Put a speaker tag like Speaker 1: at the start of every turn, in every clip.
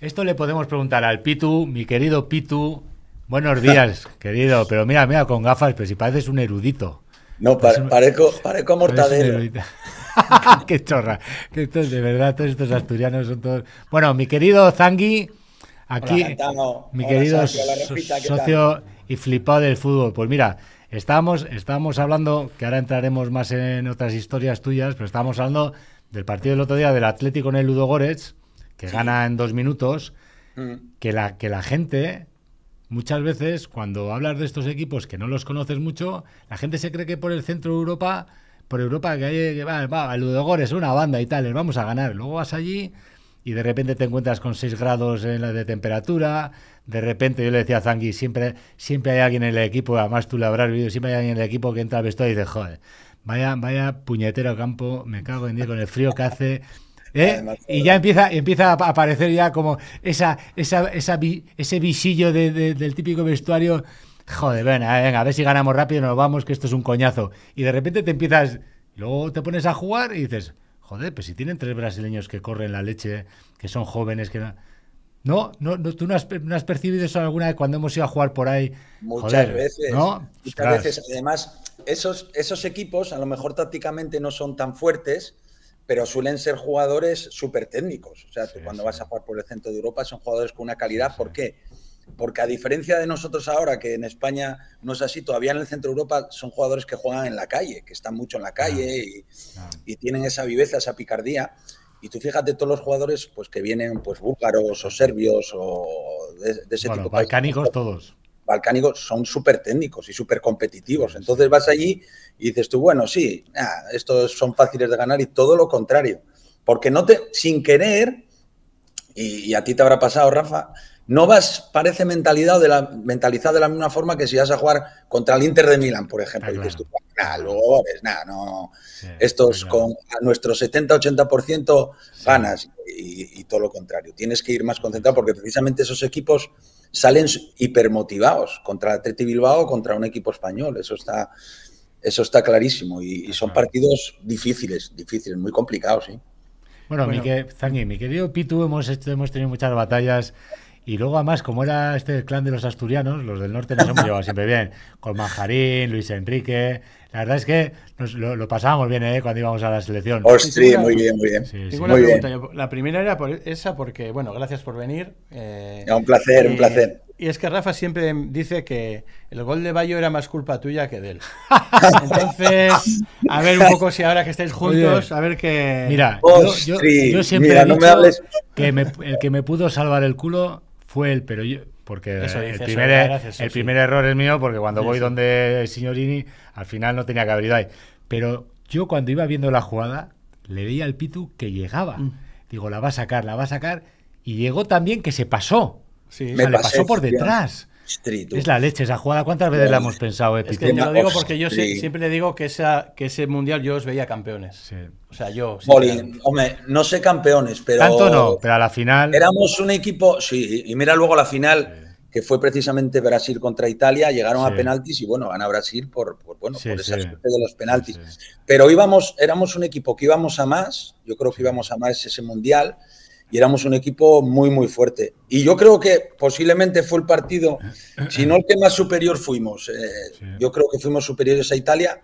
Speaker 1: Esto le podemos preguntar al Pitu, mi querido Pitu. Buenos días, querido. Pero mira, mira, con gafas, pero si pareces un erudito. No, parezco, parezco qué chorra. de verdad, todos estos asturianos son todos. Bueno, mi querido Zangui, aquí, mi querido socio y flipado del fútbol. Pues mira, estábamos, estábamos hablando, que ahora entraremos más en otras historias tuyas, pero estábamos hablando del partido del otro día del Atlético en el Ludogorets que gana en dos minutos, mm. que, la, que la gente muchas veces cuando hablas de estos equipos que no los conoces mucho, la gente se cree que por el centro de Europa, por Europa que hay que va, va, el es una banda y tal, les vamos a ganar. Luego vas allí y de repente te encuentras con 6 grados en la de temperatura, de repente yo le decía a Zangui, siempre, siempre hay alguien en el equipo, además tú lo habrás vivido, siempre hay alguien en el equipo que entra al vestuario y dice, joder, vaya, vaya puñetero campo, me cago en día con el frío que hace ¿Eh? y ya empieza, empieza a aparecer ya como esa, ese visillo del típico vestuario. Joder, venga, venga, a ver si ganamos rápido, nos vamos, que esto es un coñazo. Y de repente te empiezas, luego te pones a jugar y dices, joder, pues si tienen tres brasileños que corren la leche, que son jóvenes, que... No, no, no tú no has, percibido eso alguna vez cuando hemos ido a jugar por ahí. Muchas veces, ¿no? Muchas veces,
Speaker 2: además, esos, esos equipos a lo mejor tácticamente no son tan fuertes, pero suelen ser jugadores súper técnicos. O sea, tú cuando vas a jugar por el centro de Europa son jugadores con una calidad. ¿Por qué? Porque a diferencia de nosotros ahora, que en España no es así, todavía en el centro de Europa son jugadores que juegan en la calle, que están mucho en la calle y, tienen esa viveza, esa picardía. Y tú fíjate todos los jugadores pues, que vienen pues búlgaros o serbios o de, ese bueno, tipo. Balcánicos todos balcánicos son súper técnicos y súper competitivos. Entonces vas allí y dices tú, bueno, sí, ah, estos son fáciles de ganar y todo lo contrario. Porque no te, sin querer, y, a ti te habrá pasado, Rafa, no vas, parece mentalidad de la, mentalizado de la misma forma que si vas a jugar contra el Inter de Milán, por ejemplo. Ah, y dices tú, nada, luego no. Estos con nuestro 70-80% ganas y, todo lo contrario. Tienes que ir más concentrado porque precisamente esos equipos salen hipermotivados contra el Atleti Bilbao, contra un equipo español. Eso está, eso está clarísimo. Y, son partidos difíciles, difíciles, muy complicados, sí. ¿eh?
Speaker 1: Bueno, Mi, querido Pitu, hemos, hemos tenido muchas batallas y luego, además, como era este clan de los asturianos, los del norte nos hemos llevado siempre bien. Con Manjarín, Luis Enrique. La verdad es que nos, lo, pasábamos bien ¿eh? cuando íbamos a la selección. Ostri, muy bien, muy bien.
Speaker 3: La primera era por esa, porque, bueno, gracias por venir.
Speaker 1: Eh, un placer, un eh, placer.
Speaker 3: Y es que Rafa siempre dice que el gol de Bayo era más culpa tuya que de él. Entonces, a ver un poco si ahora que estáis juntos, a ver que. Mira, yo, siempre mira, no me
Speaker 1: que el que me pudo salvar el culo fue pero yo. Porque el, primer, er-, el primer error es mío, porque cuando voy donde el signorini, al final no tenía que ahí. Pero yo cuando iba viendo la jugada, le veía al Pitu que llegaba. Mm. Digo, la va a sacar, la va a sacar. Y llegó también que se pasó. Sí, me pasó por detrás. Es la leche esa jugada. ¿Cuántas veces la hemos pensado, eh, Es digo porque yo siempre
Speaker 3: le digo que, esa, que ese mundial yo os veía campeones.
Speaker 1: O sea, yo.
Speaker 2: hombre, no sé campeones, pero. Tanto no, pero
Speaker 1: a la final. Éramos un
Speaker 2: equipo, sí, y mira luego la final. Que fue precisamente Brasil contra Italia, llegaron a penaltis y bueno, a Brasil por, por bueno, por esa suerte de los penaltis. Pero íbamos, éramos un equipo que íbamos a más, yo creo que íbamos a más ese mundial, y éramos un equipo muy, muy fuerte. Y yo creo que posiblemente fue el partido, si no el que más superior fuimos. Eh, yo creo que fuimos superiores a Italia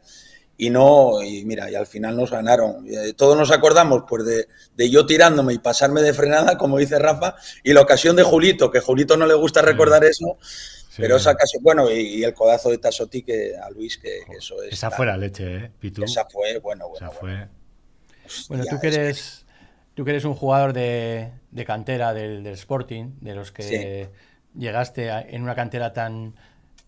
Speaker 2: y no, y mira, y al final nos ganaron. Eh, todos nos acordamos pues de, yo tirándome y pasarme de frenada, como dice Rafa, y la ocasión de Julito, que a Julito no le gusta recordar eso. Pero esa casi, bueno, y, el codazo de Tasotti que a Luis, que, eso es. Esa fue la leche, ¿eh? Esa fue, bueno, bueno. Esa
Speaker 1: fue.
Speaker 3: Bueno, tú que eres Tú que eres un jugador de, cantera del, Sporting, de los que llegaste en una cantera tan,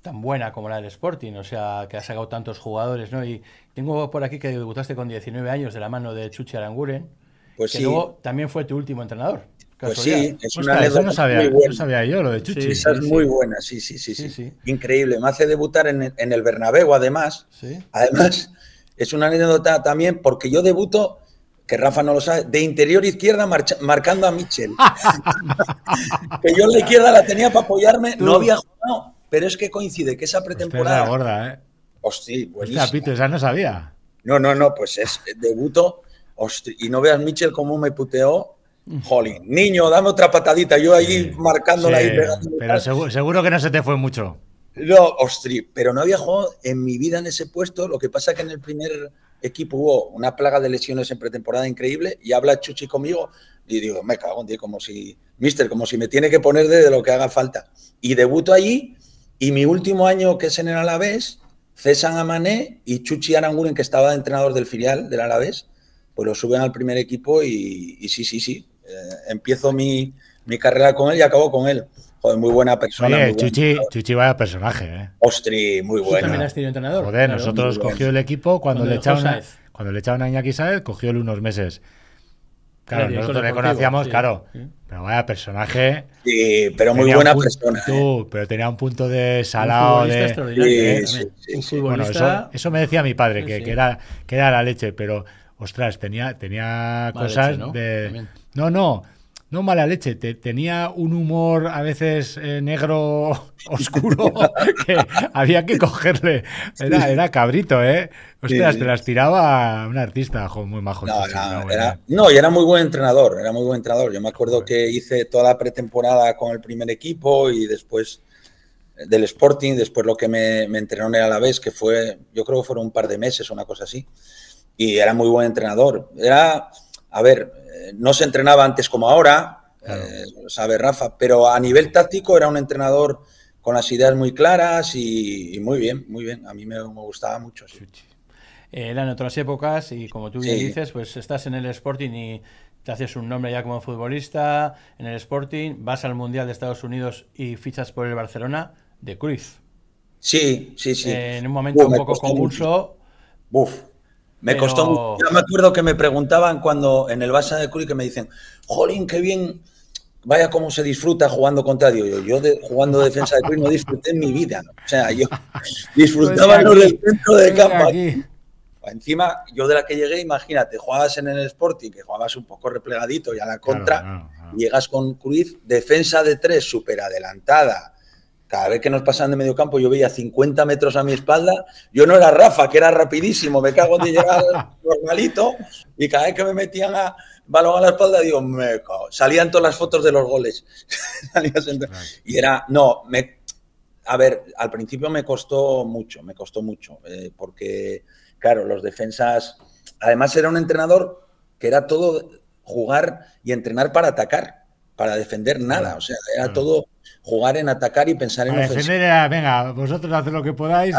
Speaker 3: tan buena como la del Sporting, o sea, que has sacado tantos jugadores, ¿no? Y tengo por aquí que debutaste con 19 años de la mano de Chuchi Aranguren, pues que luego también fue tu último entrenador. Pues sí, es una
Speaker 2: anécdota no sabía, muy buena. sabía yo lo de Chuchi. Sí, es muy buena, sí, sí, sí, Increíble. Me hace debutar en, en el Bernabéu, además. Además, es una anécdota también porque yo debuto que Rafa no lo sabe, de interior izquierda marcando a Mitchell. que yo la izquierda la tenía para apoyarme, no había jugado, pero es que coincide que esa pretemporada. Hostia, gorda, ¿eh? Hostia,
Speaker 1: Pito, no sabía.
Speaker 2: No, no, no, pues es eh, debuto. y no veas Mitchell cómo me puteó. Mm. Jolín, niño, dame otra patadita. Yo ahí marcando la
Speaker 1: Pero seguro, que no se te fue mucho.
Speaker 2: No, ostri, pero no había jugado en mi vida en ese puesto. Lo que pasa que en el primer equipo hubo una plaga de lesiones en pretemporada increíble y habla Chuchi conmigo y digo, me cago en ti, como si, mister, como si me tiene que poner de lo que haga falta. Y debuto allí y mi último año que es en el Alavés, cesan a y Chuchi Aranguren, que estaba de entrenador del filial del Alavés, pues lo suben al primer equipo y, sí, sí, sí, eh, empiezo mi, mi, carrera con él y acabo con él muy buena persona. Oye, Chuchi,
Speaker 1: Chuchi vaya personaje, ¿eh?
Speaker 2: Ostri,
Speaker 3: muy bueno. también has sido entrenador. Joder, nosotros cogió
Speaker 1: el equipo cuando, le echaron, a, cuando le Iñaki Saez, cogió él unos meses. Claro, nosotros le conocíamos, claro. Pero vaya personaje. pero muy buena persona. ¿eh? pero tenía un punto de salado. de... ¿eh? un bueno, eso, eso, me decía mi padre, que, era, que era la leche, pero ostras, tenía, tenía cosas de. No, no no mala leche, tenía un humor a veces eh, negro oscuro que había que cogerle. Era, cabrito, ¿eh? Hostias, te las tiraba un artista, muy majo.
Speaker 2: No, y era muy buen entrenador, era muy buen entrenador. Yo me acuerdo que hice toda la pretemporada con el primer equipo y después eh, del Sporting, después lo que me, entrenó en el Alavés, que fue, yo creo que fueron un par de meses, una cosa así. Y era muy buen entrenador. Era a ver, eh, no se entrenaba antes como ahora, eh, lo sabe Rafa, pero a nivel táctico era un entrenador con las ideas muy claras y, muy bien, muy bien. A mí me, gustaba mucho.
Speaker 3: En eh, otras épocas y como tú bien dices, pues estás en el Sporting y te haces un nombre ya como futbolista en el Sporting, vas al Mundial de Estados Unidos y fichas por el Barcelona de Cruz.
Speaker 2: Sí, sí, sí. en un momento un poco convulso. Buf.
Speaker 3: Me costó mucho. Yo me
Speaker 2: acuerdo que me preguntaban cuando en el Barça de Cruz que me dicen, jolín, qué bien, vaya cómo se disfruta jugando contra Dios. Yo, jugando defensa de Cruz no disfruté en mi vida. O sea, yo disfrutaba en el centro de campo. Encima, yo de la que llegué, imagínate, jugabas en el Sporting, que jugabas un poco replegadito y a la contra, llegas con Cruz, defensa de tres, súper adelantada, cada vez que nos pasaban de medio campo, yo veía 50 metros a mi espalda. Yo no era Rafa, que era rapidísimo, me cago de llegar normalito. Y cada vez que me metían a balón a la espalda, digo, me cago. Salían todas las fotos de los goles. y era, no, me, a ver, al principio me costó mucho, me costó mucho. Eh, porque, claro, los defensas. Además, era un entrenador que era todo jugar y entrenar para atacar, para defender nada. O sea, era todo jugar en atacar y pensar en ofensiva.
Speaker 1: Eh, venga, vosotros haced lo que podáis.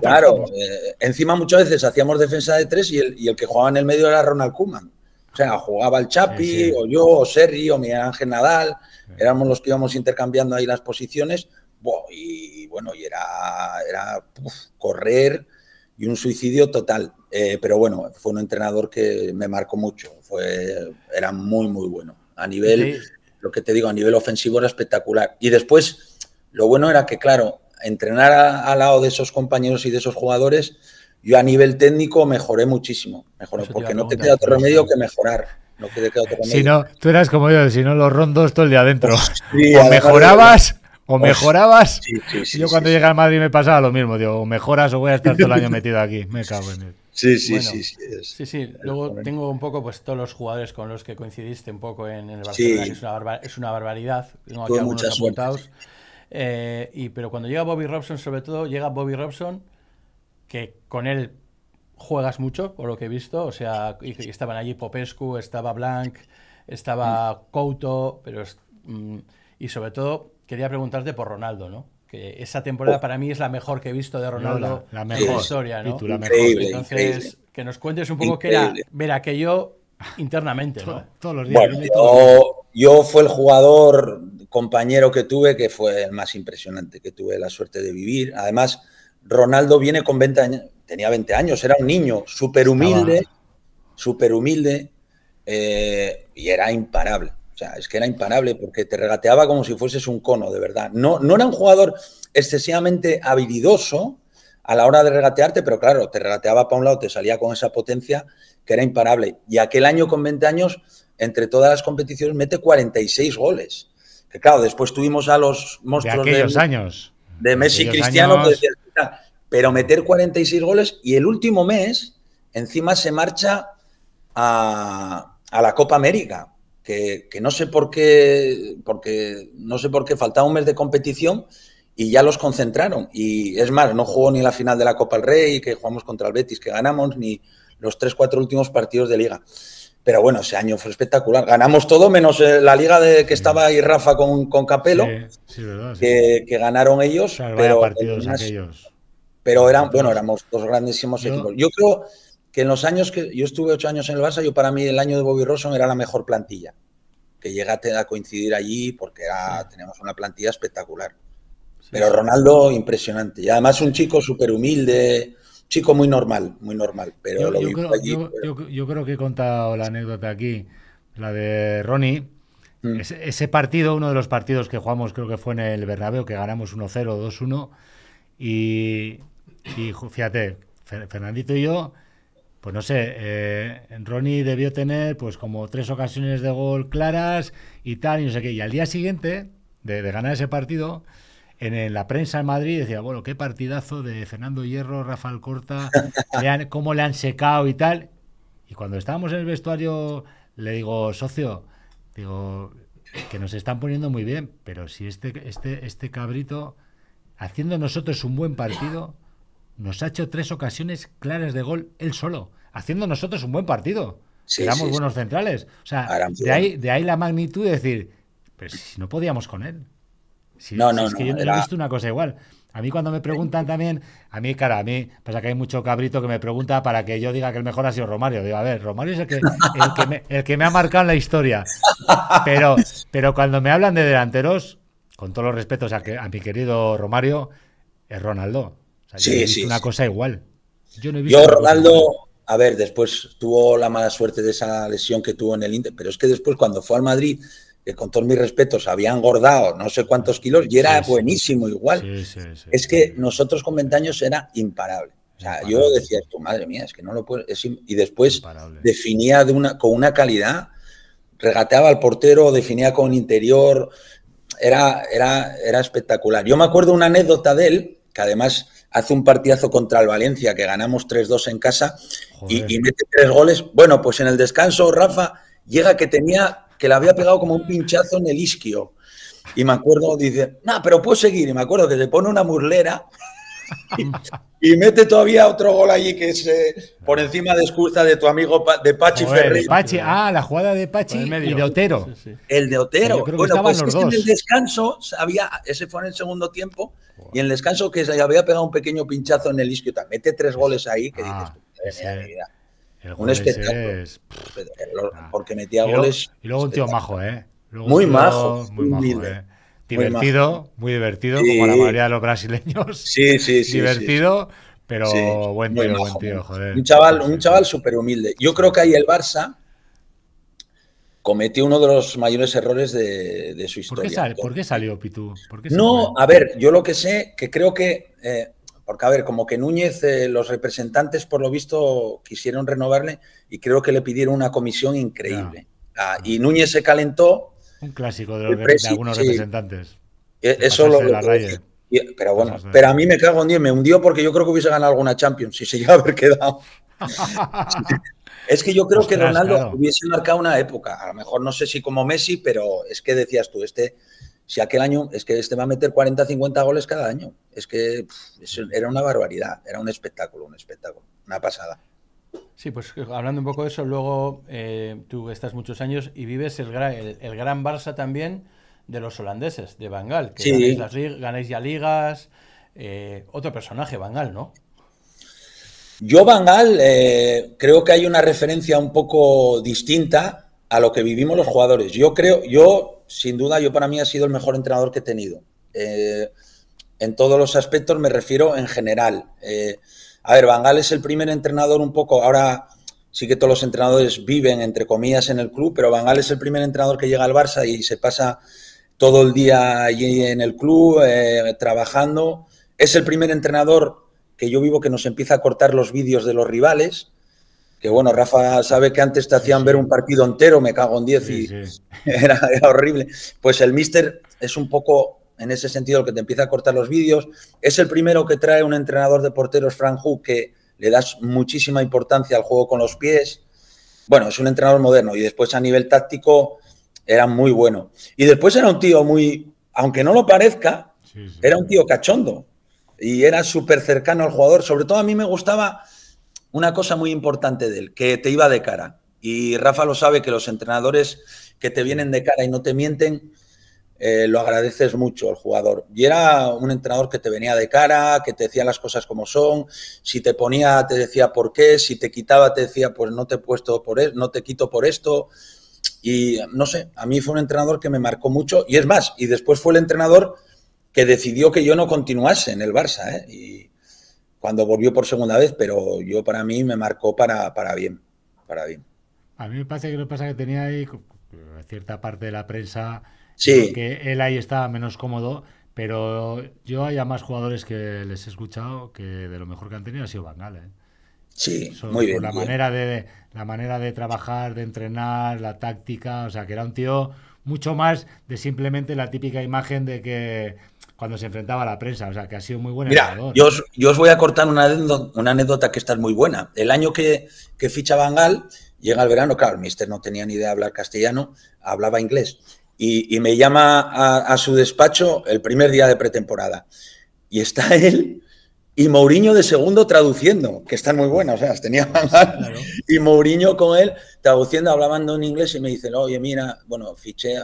Speaker 2: Claro, eh, encima muchas veces hacíamos defensa de tres y el, que jugaba en el medio era Ronald Kuman. O sea, jugaba el Chapi, o yo, o Serri, o Miguel Ángel Nadal. Éramos los que íbamos intercambiando ahí las posiciones. Y bueno, y era, era correr y un suicidio total. Eh, pero bueno, fue un entrenador que me marcó mucho. Fue, era muy, muy bueno. A nivel lo que te digo, a nivel ofensivo era espectacular. Y después, lo bueno era que, claro, entrenar al lado de esos compañeros y de esos jugadores, yo a nivel técnico mejoré muchísimo. porque no te queda otro remedio que mejorar. No te queda otro remedio. Si no,
Speaker 1: tú eras como yo, si no, los rondos todo el día adentro. o mejorabas. O mejorabas. yo cuando llegué al Madrid me pasaba lo mismo, digo, o mejoras o voy a estar todo el año metido aquí. Me cago en
Speaker 2: él. Sí, sí, sí,
Speaker 1: sí,
Speaker 3: sí. sí, Luego tengo un poco pues todos los jugadores con los que coincidiste un poco en, el Barcelona, es una, barbaridad. Tengo aquí algunos apuntados. Eh, y, pero cuando llega Bobby Robson, sobre todo, llega Bobby Robson, que con él juegas mucho, por lo que he visto. O sea, estaban allí Popescu, estaba Blanc, estaba mm. Couto, pero... Mm, y sobre todo, quería preguntarte por Ronaldo, ¿no? esa temporada oh. para mí es la mejor que he visto de Ronaldo la, mejor. historia, ¿no? Tú, la mejor. Entonces, que nos cuentes un poco qué era ver aquello internamente, Todos los días.
Speaker 2: yo, fui fue el jugador compañero que tuve que fue el más impresionante que tuve la suerte de vivir. Además, Ronaldo viene con 20 años, tenía 20 años, era un niño súper humilde, súper humilde eh, y era imparable. O sea, es que era imparable porque te regateaba como si fueses un cono, de verdad. No, no era un jugador excesivamente habilidoso a la hora de regatearte, pero claro, te regateaba para un lado, te salía con esa potencia que era imparable. Y aquel año con 20 años, entre todas las competiciones, mete 46 goles. Que claro, después tuvimos a los monstruos de, años. de Messi y Cristiano, pero meter 46 goles y el último mes, encima se marcha a, a la Copa América que, no sé por qué, porque no sé por qué faltaba un mes de competición y ya los concentraron. Y es más, no jugó ni la final de la Copa del Rey, que jugamos contra el Betis, que ganamos, ni los tres, cuatro últimos partidos de liga. Pero bueno, ese año fue espectacular. Ganamos todo, menos eh, la liga de que estaba ahí Rafa con, con Capelo, Que, ganaron ellos. pero, eran, bueno, éramos dos grandísimos equipos. Yo creo que en los años que yo estuve ocho años en el Barça, yo para mí el año de Bobby Rosson era la mejor plantilla, que llegaste a coincidir allí porque era, tenemos una plantilla espectacular.
Speaker 1: Pero Ronaldo,
Speaker 2: impresionante. Y además un chico súper humilde, chico muy normal, muy normal. Pero pues,
Speaker 1: yo, creo, que he contado la anécdota aquí, la de Ronnie. Mm. Ese, partido, uno de los partidos que jugamos, creo que fue en el Bernabéu, que ganamos 1-0, 2-1. Y, y fíjate, Fernandito y yo pues no sé, eh, Ronnie debió tener pues como tres ocasiones de gol claras y tal, y no sé qué. Y al día siguiente de, ganar ese partido, en, la prensa en Madrid decía, bueno, qué partidazo de Fernando Hierro, Rafael Corta, cómo le han secado y tal. Y cuando estábamos en el vestuario, le digo, socio, digo, que nos están poniendo muy bien, pero si este, este, este cabrito, haciendo nosotros un buen partido, nos ha hecho tres ocasiones claras de gol él solo, haciendo nosotros un buen partido. éramos buenos centrales. O sea, de ahí, de ahí la magnitud de decir, pues si no podíamos con él. Si, no, no, es que yo no he visto una cosa igual. A mí cuando me preguntan también, a mí, cara, a mí pasa que hay mucho cabrito que me pregunta para que yo diga que el mejor ha sido Romario. Digo, a ver, Romario es el que, el que, me, ha marcado en la historia. Pero, pero cuando me hablan de delanteros, con todos los respetos a mi querido Romario, es Ronaldo sí, sí, una cosa igual.
Speaker 2: Yo, no he visto yo Ronaldo, a ver, después tuvo la mala suerte de esa lesión que tuvo en el Inter, pero es que después cuando fue al Madrid, que con todos mis respetos había engordado no sé cuántos kilos y era buenísimo igual. es que nosotros con 20 años era imparable. O sea, yo decía esto, madre mía, es que no lo puedo. y después definía con una calidad, regateaba al portero, definía con interior, era, era, era espectacular. Yo me acuerdo una anécdota de él, que además hace un partidazo contra el Valencia, que ganamos 3-2 en casa, y, mete tres goles. Bueno, pues en el descanso, Rafa llega que tenía, que le había pegado como un pinchazo en el isquio. Y me acuerdo, dice, no, pero puedo seguir. Y me acuerdo que se pone una murlera y, mete todavía otro gol allí que es eh, por encima de excusa de tu amigo de Pachi Ferri
Speaker 1: ah, la jugada de Pachi y de Otero.
Speaker 2: El de Otero. bueno, pues en el descanso había, ese fue en el segundo tiempo, y en el descanso que se había pegado un pequeño pinchazo en el isquio. Mete tres goles ahí ah, un espectáculo. Porque metía goles.
Speaker 1: Y luego un tío majo, ¿eh? muy, majo, muy majo, pues divertido,
Speaker 2: muy, divertido, como la mayoría de los brasileños. Sí, sí, sí. divertido, pero buen tío, buen
Speaker 1: tío, joder. Un
Speaker 2: chaval, un chaval súper humilde. Yo creo que ahí el Barça cometió uno de los mayores errores de, su historia. ¿Por qué, salió Pitu? no, a ver, yo lo que sé, que creo que... Eh, porque, a ver, como que Núñez, eh, los representantes, por lo visto, quisieron renovarle y creo que le pidieron una comisión increíble. Ah, ah. y Núñez se calentó un clásico de, los algunos representantes. E-, eso lo, Pero bueno, pero a mí me cago en Dios, me hundió porque yo creo que hubiese ganado alguna Champions si se iba a haber quedado. es que yo creo que Ronaldo hubiese marcado una época, a lo mejor no sé si como Messi, pero es que decías tú, este, si aquel año, es que este va a meter 40, 50 goles cada año, es que era una barbaridad, era un espectáculo, un espectáculo, una pasada.
Speaker 3: Sí, pues hablando un poco de eso, luego eh, tú estás muchos años y vives el, el, gran Barça también de los holandeses, de Bangal, que ganáis, ya ligas, eh, otro personaje, Bangal, ¿no?
Speaker 2: Yo, Bangal, eh, creo que hay una referencia un poco distinta a lo que vivimos los jugadores. Yo creo, yo, sin duda, yo para mí ha sido el mejor entrenador que he tenido. Eh, en todos los aspectos me refiero en general. A ver, Bangal es el primer entrenador un poco, ahora sí que todos los entrenadores viven, entre comillas, en el club, pero Bangal es el primer entrenador que llega al Barça y se pasa todo el día allí en el club, eh, trabajando. Es el primer entrenador que yo vivo que nos empieza a cortar los vídeos de los rivales. Que bueno, Rafa sabe que antes te hacían ver un partido entero, me cago en 10 y Era, era horrible. Pues el mister es un poco en ese sentido el que te empieza a cortar los vídeos. Es el primero que trae un entrenador de porteros, Frank Hu, que le das muchísima importancia al juego con los pies. Bueno, es un entrenador moderno y después a nivel táctico era muy bueno. Y después era un tío muy, aunque no lo parezca, era un tío cachondo y era súper cercano al jugador. Sobre todo a mí me gustaba una cosa muy importante de él, que te iba de cara. Y Rafa lo sabe que los entrenadores que te vienen de cara y no te mienten, eh, lo agradeces mucho al jugador. Y era un entrenador que te venía de cara, que te decía las cosas como son, si te ponía te decía por qué, si te quitaba te decía pues no te he puesto por no te quito por esto. Y no sé, a mí fue un entrenador que me marcó mucho y es más, y después fue el entrenador que decidió que yo no continuase en el Barça, ¿eh? y cuando volvió por segunda vez, pero yo para mí me marcó para, para bien, para bien.
Speaker 1: A mí me parece que lo que pasa que tenía ahí cierta parte de la prensa
Speaker 2: ...que
Speaker 1: él ahí estaba menos cómodo. Pero yo hay más jugadores que les he escuchado que de lo mejor que han tenido ha sido Bangal. ¿eh? Sí, muy La, Manera de, la manera de trabajar, de entrenar, la táctica. O sea, que era un tío mucho más de simplemente la típica imagen de que cuando se enfrentaba a la prensa. O sea, que ha sido muy buen Mira, yo
Speaker 2: os, voy a cortar una anécdota, una anécdota que está muy buena. El año que, que ficha Bangal, llega el verano, claro, el mister no tenía ni idea de hablar castellano, hablaba inglés y, me llama a, su despacho el primer día de pretemporada. Y está él y Mourinho de segundo traduciendo, que están muy buenas, o sea, tenía claro. y Mourinho con él traduciendo, hablando en inglés y me dicen, oye, mira, bueno, fiché,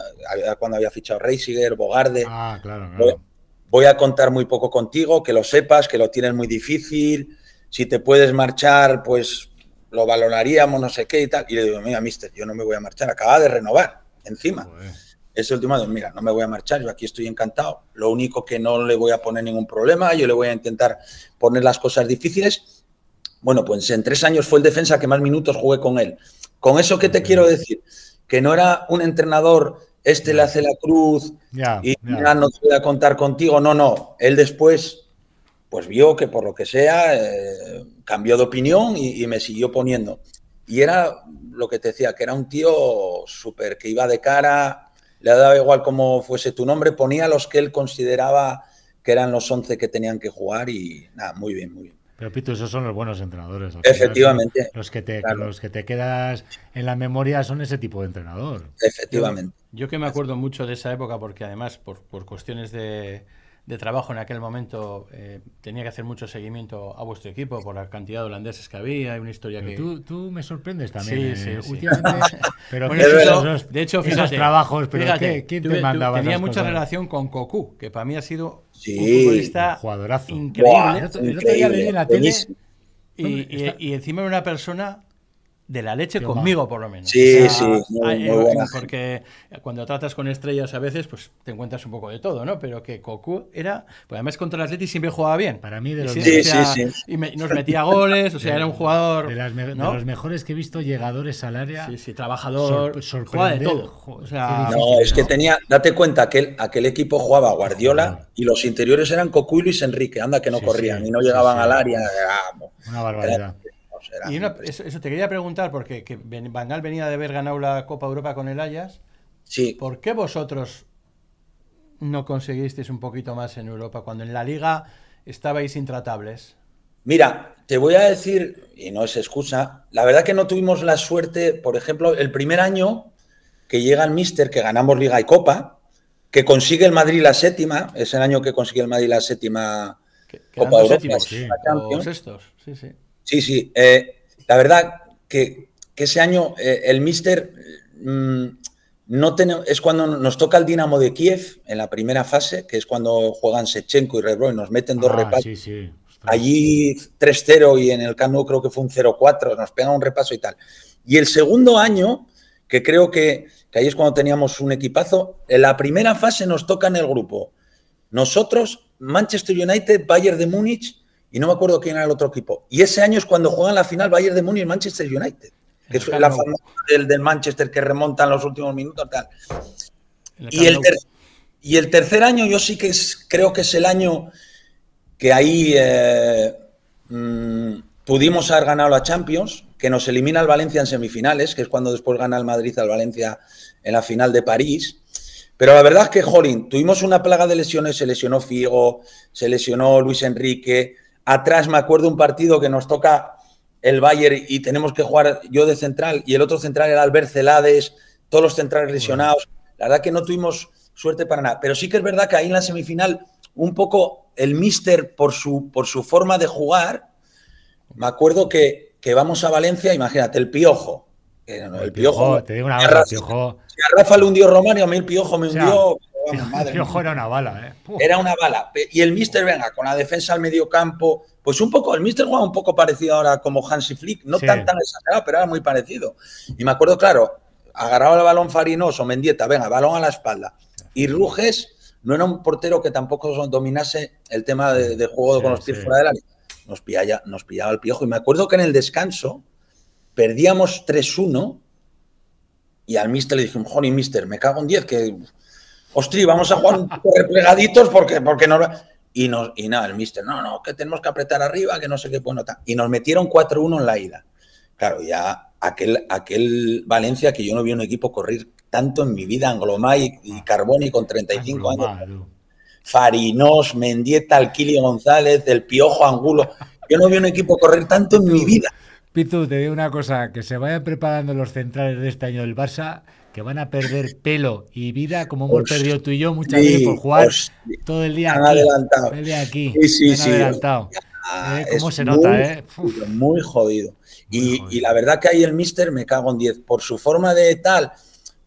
Speaker 2: cuando había fichado Reisiger, Bogarde, ah, claro, claro. voy a contar muy poco contigo, que lo sepas, que lo tienes muy difícil, si te puedes marchar, pues lo valoraríamos, no sé qué y tal. Y le digo, mira, mister, yo no me voy a marchar, acaba de renovar encima. Joder ese último mira, no me voy a marchar, yo aquí estoy encantado, lo único que no le voy a poner ningún problema, yo le voy a intentar poner las cosas difíciles. Bueno, pues en tres años fue el defensa que más minutos jugué con él. Con eso, ¿qué te quiero decir? Que no era un entrenador, este le hace la cruz y ya no te voy a contar contigo. No, no, él después pues vio que por lo que sea eh, cambió de opinión y, y me siguió poniendo. Y era lo que te decía, que era un tío súper que iba de cara, le daba igual cómo fuese tu nombre, ponía los que él consideraba que eran los 11 que tenían que jugar y nada, muy bien, muy bien.
Speaker 1: Pero Pito, esos son los buenos entrenadores. Efectivamente. los que, te, los que te quedas en la memoria son ese tipo de entrenador. Efectivamente.
Speaker 3: Yo, yo que me acuerdo mucho de esa época porque además por, por cuestiones de, de trabajo en aquel momento eh, tenía que hacer mucho seguimiento a vuestro equipo por la cantidad de holandeses que había y una historia que... Tú,
Speaker 1: tú, me sorprendes también. Sí, sí, Pero de hecho, fíjate, esos trabajos, pero que Tenía mucha relación
Speaker 3: con Cocu, que para mí ha sido un futbolista jugadorazo. increíble. y, y, encima era una persona de la leche conmigo, por lo menos. Sí, sí. Ah, eh, porque cuando tratas con estrellas a veces, pues te encuentras un poco de todo, ¿no? Pero que Cocu era. Pues además contra el Atleti siempre jugaba bien. Para mí, de los sí, sí, sí, Y nos metía goles, o sea, era un
Speaker 1: jugador. De, los mejores que he visto, llegadores al área. Sí, sí, trabajador. de todo. no,
Speaker 2: es que tenía. Date cuenta, que aquel equipo jugaba Guardiola y los interiores eran Cocu y Luis Enrique. Anda, que no corrían y no llegaban al área.
Speaker 1: Una barbaridad
Speaker 3: eso, te quería preguntar, porque que venía de haber ganado la Copa Europa con el Ajax. Sí. ¿Por qué vosotros no conseguisteis un poquito más en Europa cuando en la liga estabais intratables?
Speaker 2: Mira, te voy a decir, y no es excusa, la verdad que no tuvimos la suerte, por ejemplo, el primer año que llega el Mister, que ganamos Liga y Copa, que consigue el Madrid la séptima, es el año que consigue el Madrid la séptima Copa Europa, sí, sí. Sí, sí. Eh, la verdad que, ese año eh, el Mister mm, no es cuando nos toca el Dinamo de Kiev en la primera fase, que es cuando juegan Sechenko y Rebro y nos meten dos ah, repasos. Allí 3-0 y en el Cano creo que fue un 0-4, nos pegan un repaso y tal. Y el segundo año, que creo que ahí es cuando teníamos un equipazo, en la primera fase nos toca en el grupo. Nosotros, Manchester United, Bayern de Múnich y no me acuerdo quién era el otro equipo. Y ese año es cuando juegan la final Bayern de Múnich Manchester United, que es la famosa del, del, Manchester que remonta en los últimos minutos. y, el y el tercer año yo sí que creo que es el año que ahí eh, mm, pudimos haber ganado la Champions, que nos elimina el Valencia en semifinales, que es cuando después gana el Madrid al Valencia en la final de París. Pero la verdad es que, jolín, tuvimos una plaga de lesiones, se lesionó Figo, se lesionó Luis Enrique, Atrás me acuerdo un partido que nos toca el Bayern y tenemos que jugar yo de central y el otro central era Albert Celades, todos los centrales lesionados. La verdad que no tuvimos suerte para nada. Pero sí que es verdad que ahí en la semifinal, un poco el míster por su, por su forma de jugar, me acuerdo que, que vamos a Valencia, imagínate, el piojo. Eh,
Speaker 1: el, piojo, Te digo una cosa, el piojo.
Speaker 2: Si a Rafa le hundió Romario, a mí el piojo me hundió. Eh. era una bala, Era una bala. Y el Mister, venga, con la defensa al medio campo, pues un poco, el Mister jugaba un poco parecido ahora como Hansi Flick, no tan, tan exagerado, pero era muy parecido. Y me acuerdo, claro, agarraba el balón Farinoso, Mendieta, venga, balón a la espalda. Y Ruges no era un portero que tampoco dominase el tema de, juego con los pies fuera del área. Nos, pillaba, nos pillaba el piojo. Y me acuerdo que en el descanso perdíamos 3-1 y al mister le un Joni, mister, me cago en 10, que Ostri, vamos a jugar un poco replegaditos porque, porque no... Y, nos, y nada, el mister, no, no, que tenemos que apretar arriba, que no sé qué, bueno, Y nos metieron 4-1 en la ida. Claro, ya aquel, aquel Valencia que yo no vi un equipo correr tanto en mi vida, Anglomay y, Carboni con 35 años. Farinos, Mendieta, Alquilio González, del Piojo, Angulo. Yo no vi un equipo correr tanto en mi vida.
Speaker 1: Pitu, te digo una cosa, que se vayan preparando los centrales de este año del Barça, que van a perder pelo y vida como hemos perdido tú y yo muchas veces por jugar todo el día aquí. Adelantado. Sí, sí, sí. Eh,
Speaker 2: ¿Cómo se nota, muy, eh. Jodido, Y, la verdad que ahí el mister me cago en 10. Por su forma de tal,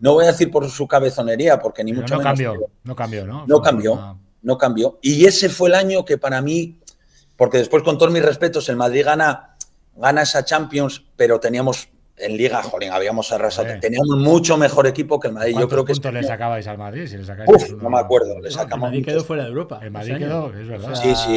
Speaker 2: no voy a decir por su cabezonería, porque ni mucho mucho no Cambió, no cambió, ¿no? No cambió, no cambió. Y ese fue el año que para mí, porque después con todos mis respetos, el Madrid gana gana esa Champions, pero teníamos en Liga, jolín, habíamos arrasado. Teníamos mucho mejor equipo que el Madrid. Yo creo que. esto le
Speaker 1: sacabais al Madrid? no me
Speaker 2: acuerdo. sacamos el Madrid quedó fuera de Europa. El Madrid quedó, es verdad. Sí, sí.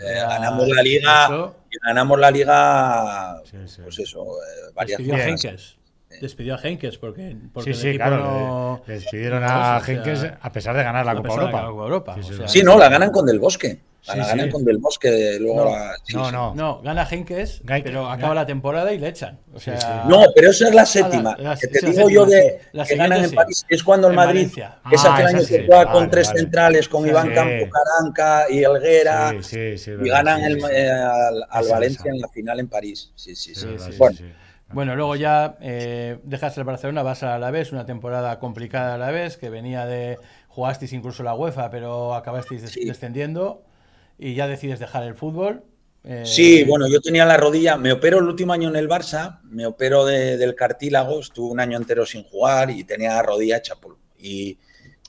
Speaker 2: Eh, ganamos la Liga. Ganamos la Liga. Pues eso, eh, varias veces
Speaker 3: despidió a Henkes porque, porque sí, sí, claro, despidieron a pues, Henkes a pesar de ganar la Copa Europa. sí, no,
Speaker 2: la ganan con Del Bosque con Del Bosque luego
Speaker 3: no, no, no, gana Henkes, pero acaba la temporada y le echan. no, pero esa es la séptima. La, te digo yo de que ganan en París es cuando el Madrid, es aquel ah, que juega con tres
Speaker 2: centrales, con Iván Campo Caranca y Elguera y ganan el, eh, al, Valencia en la final en París. Sí, sí, sí.
Speaker 3: bueno. luego ya eh, dejaste dejas el Barcelona, vas a la vez, una temporada complicada a la vez, que venía de. jugasteis incluso la UEFA, pero acabasteis descendiendo y ya decides dejar el fútbol.
Speaker 2: Eh, sí, bueno, yo tenía la rodilla, me opero el último año en el Barça, me opero del cartílago, estuve un año entero sin jugar y tenía la rodilla hecha y,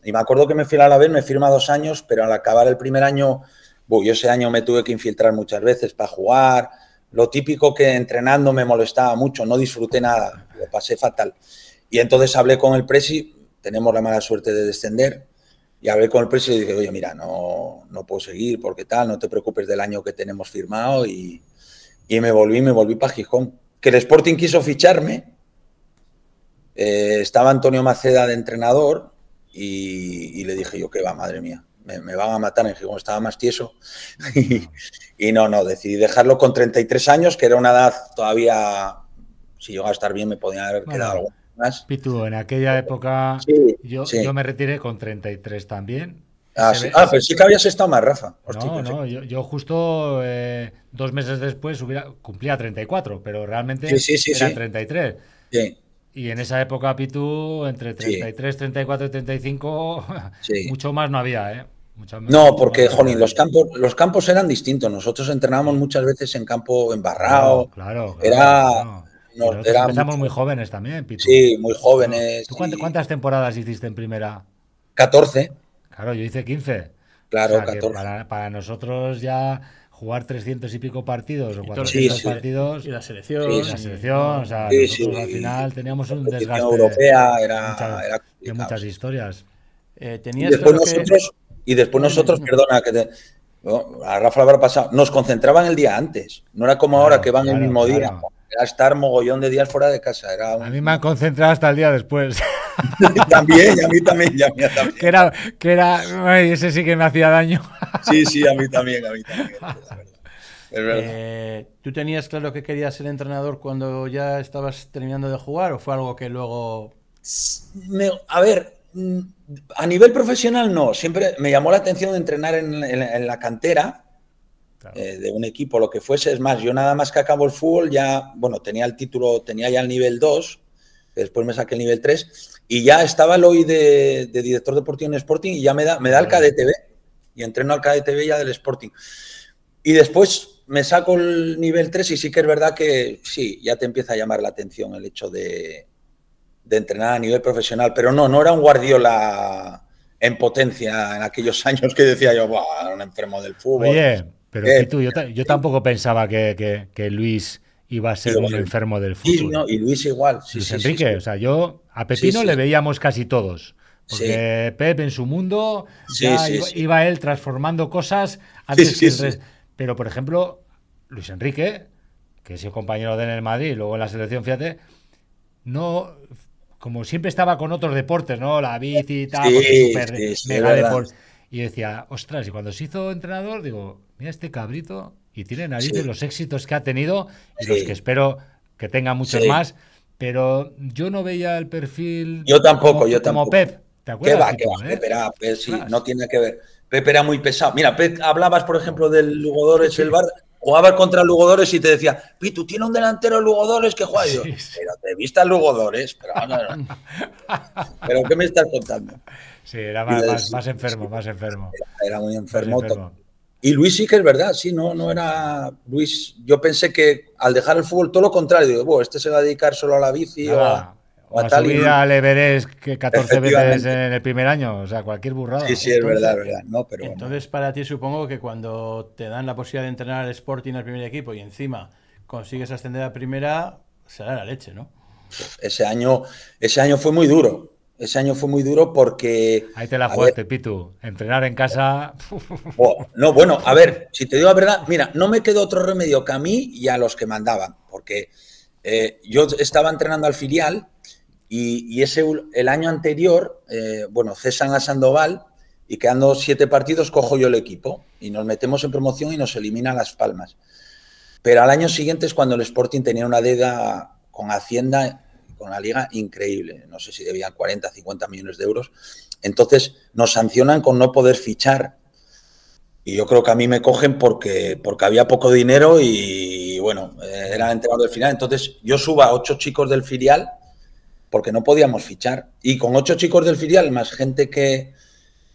Speaker 2: y, me acuerdo que me fui a la vez, me firma dos años, pero al acabar el primer año, yo ese año me tuve que infiltrar muchas veces para jugar, lo típico que entrenando me molestaba mucho, no disfruté nada, lo pasé fatal. Y entonces hablé con el Presi, tenemos la mala suerte de descender, y hablé con el presidente y dije, oye, mira, no, no puedo seguir porque tal, no te preocupes del año que tenemos firmado. Y, me volví, me volví para Gijón. Que el Sporting quiso ficharme. Eh, estaba Antonio Maceda de entrenador y, le dije yo, que va, madre mía, me, van a matar en Gijón, estaba más tieso. y, no, no, decidí dejarlo con 33 años, que era una edad todavía si iba a estar bien me podía haber quedado algo.
Speaker 1: Pitu, en aquella época yo, yo me retiré con 33 también. Ah, sí. Ah, pero sí que habías estado más, Rafa. no, no, yo, justo eh, dos meses después hubiera, cumplía 34, pero realmente era 33. Y en esa época, Pitu, entre 33, 34 y 35, mucho más no había, ¿eh? no, porque, Joni, los
Speaker 2: campos, los campos eran distintos. Nosotros entrenábamos muchas veces en campo embarrado. claro, era, nos, empezamos muy jóvenes también, Pitu. Sí, muy jóvenes.
Speaker 1: cuántas, temporadas hiciste en primera? 14. Claro, yo hice 15. Claro, 14. Para, nosotros ya jugar 300 y pico partidos o 400 partidos y la selección sí, la selección o sea al final teníamos un desgaste europea era, muchas, era muchas historias eh, tenías y después nosotros
Speaker 2: y después nosotros perdona que te, a Rafa lo habrá pasado nos concentraban el día antes no era como ahora que van el mismo día era estar mogollón de días fuera de casa. A mí me han
Speaker 1: concentrado hasta el día después. también, a mí
Speaker 2: también, y a mí también.
Speaker 1: Que era, que era, ese sí que me hacía daño. sí, sí, a mí también, a mí también.
Speaker 2: Es verdad.
Speaker 3: Eh, ¿Tú tenías claro que querías ser entrenador cuando ya estabas terminando de jugar o fue algo
Speaker 2: que luego... a ver, mm, a nivel profesional no, siempre me llamó la atención de entrenar en la cantera, eh, de un equipo, lo que fuese. Es más, yo nada más que acabo el fútbol ya, bueno, tenía el título, tenía ya el nivel 2, después me saqué el nivel 3, y ya estaba el hoy de, director deportivo en Sporting y ya me da, me da el KDTV, y entreno al KDTV ya del Sporting. Y después me saco el nivel 3 y sí que es verdad que sí, ya te empieza a llamar la atención el hecho de, entrenar a nivel profesional, pero no, no era un Guardiola en potencia en aquellos años que decía yo, un enfermo del fútbol. Pero
Speaker 1: eh, yo, tampoco pensaba que, que, Luis iba a ser un enfermo del fútbol.
Speaker 2: y Luis igual. Sí, Luis Enrique, o
Speaker 1: sea, yo a Pepino le veíamos casi todos. Porque Pep en su mundo iba, él transformando cosas antes Pero, por ejemplo, Luis Enrique, que es el compañero de en el Madrid luego en la selección, fíjate, no como siempre estaba con otros deportes, ¿no? La bici y tal, super, mega deportes. Y decía, ostras, y cuando se hizo entrenador, digo, mira este cabrito y tiene nariz de los éxitos que ha tenido y los que espero que tenga muchos más. Pero yo no veía el perfil.
Speaker 2: Yo tampoco, como, yo tampoco. Pep. ¿Te acuerdas? Que va, que va? ¿eh? no tiene que ver. Pep era muy pesado. Mira, Pep, hablabas, por ejemplo, del Lugodores, el bar. Jugabas contra Lugodores y te decía, tú tiene un delantero Lugodores que juega yo. Pero te viste a Lugodores, pero no, ¿Pero qué me estás contando? Sí, era más, enfermo, más enfermo. Era, muy enfermo. todo. enfermo. Y Luis sí que es verdad, sí, no, no era Luis. Yo pensé que al dejar el fútbol, todo lo contrario, este se va a dedicar solo a la bici o a,
Speaker 1: o a, tal. Y... al que 14 veces en el primer año, o sea, cualquier burrada. Sí, sí, es
Speaker 2: verdad, verdad. pero entonces,
Speaker 3: para ti supongo que cuando te dan la posibilidad de entrenar al Sporting al primer equipo y encima consigues ascender a primera, será la leche, ¿no?
Speaker 2: Ese año, ese año fue muy duro, ese año fue muy duro porque. Ahí te la jugaste, Pitu. Entrenar en casa. Oh, no, bueno, a ver, si te digo la verdad, mira, no me quedó otro remedio que a mí y a los que mandaban, porque eh, yo estaba entrenando al filial y, ese, el año anterior, eh, bueno, cesan a Sandoval y quedando siete partidos cojo yo el equipo y nos metemos en promoción y nos elimina Las Palmas. Pero al año siguiente es cuando el Sporting tenía una deuda con Hacienda con la liga increíble. No sé si debían 40, 50 millones de euros. Entonces nos sancionan con no poder fichar. Y yo creo que a mí me cogen porque, porque había poco dinero y bueno, eh, era entrenador del final. Entonces yo subo a ocho chicos del filial porque no podíamos fichar. Y con ocho chicos del filial, más gente que,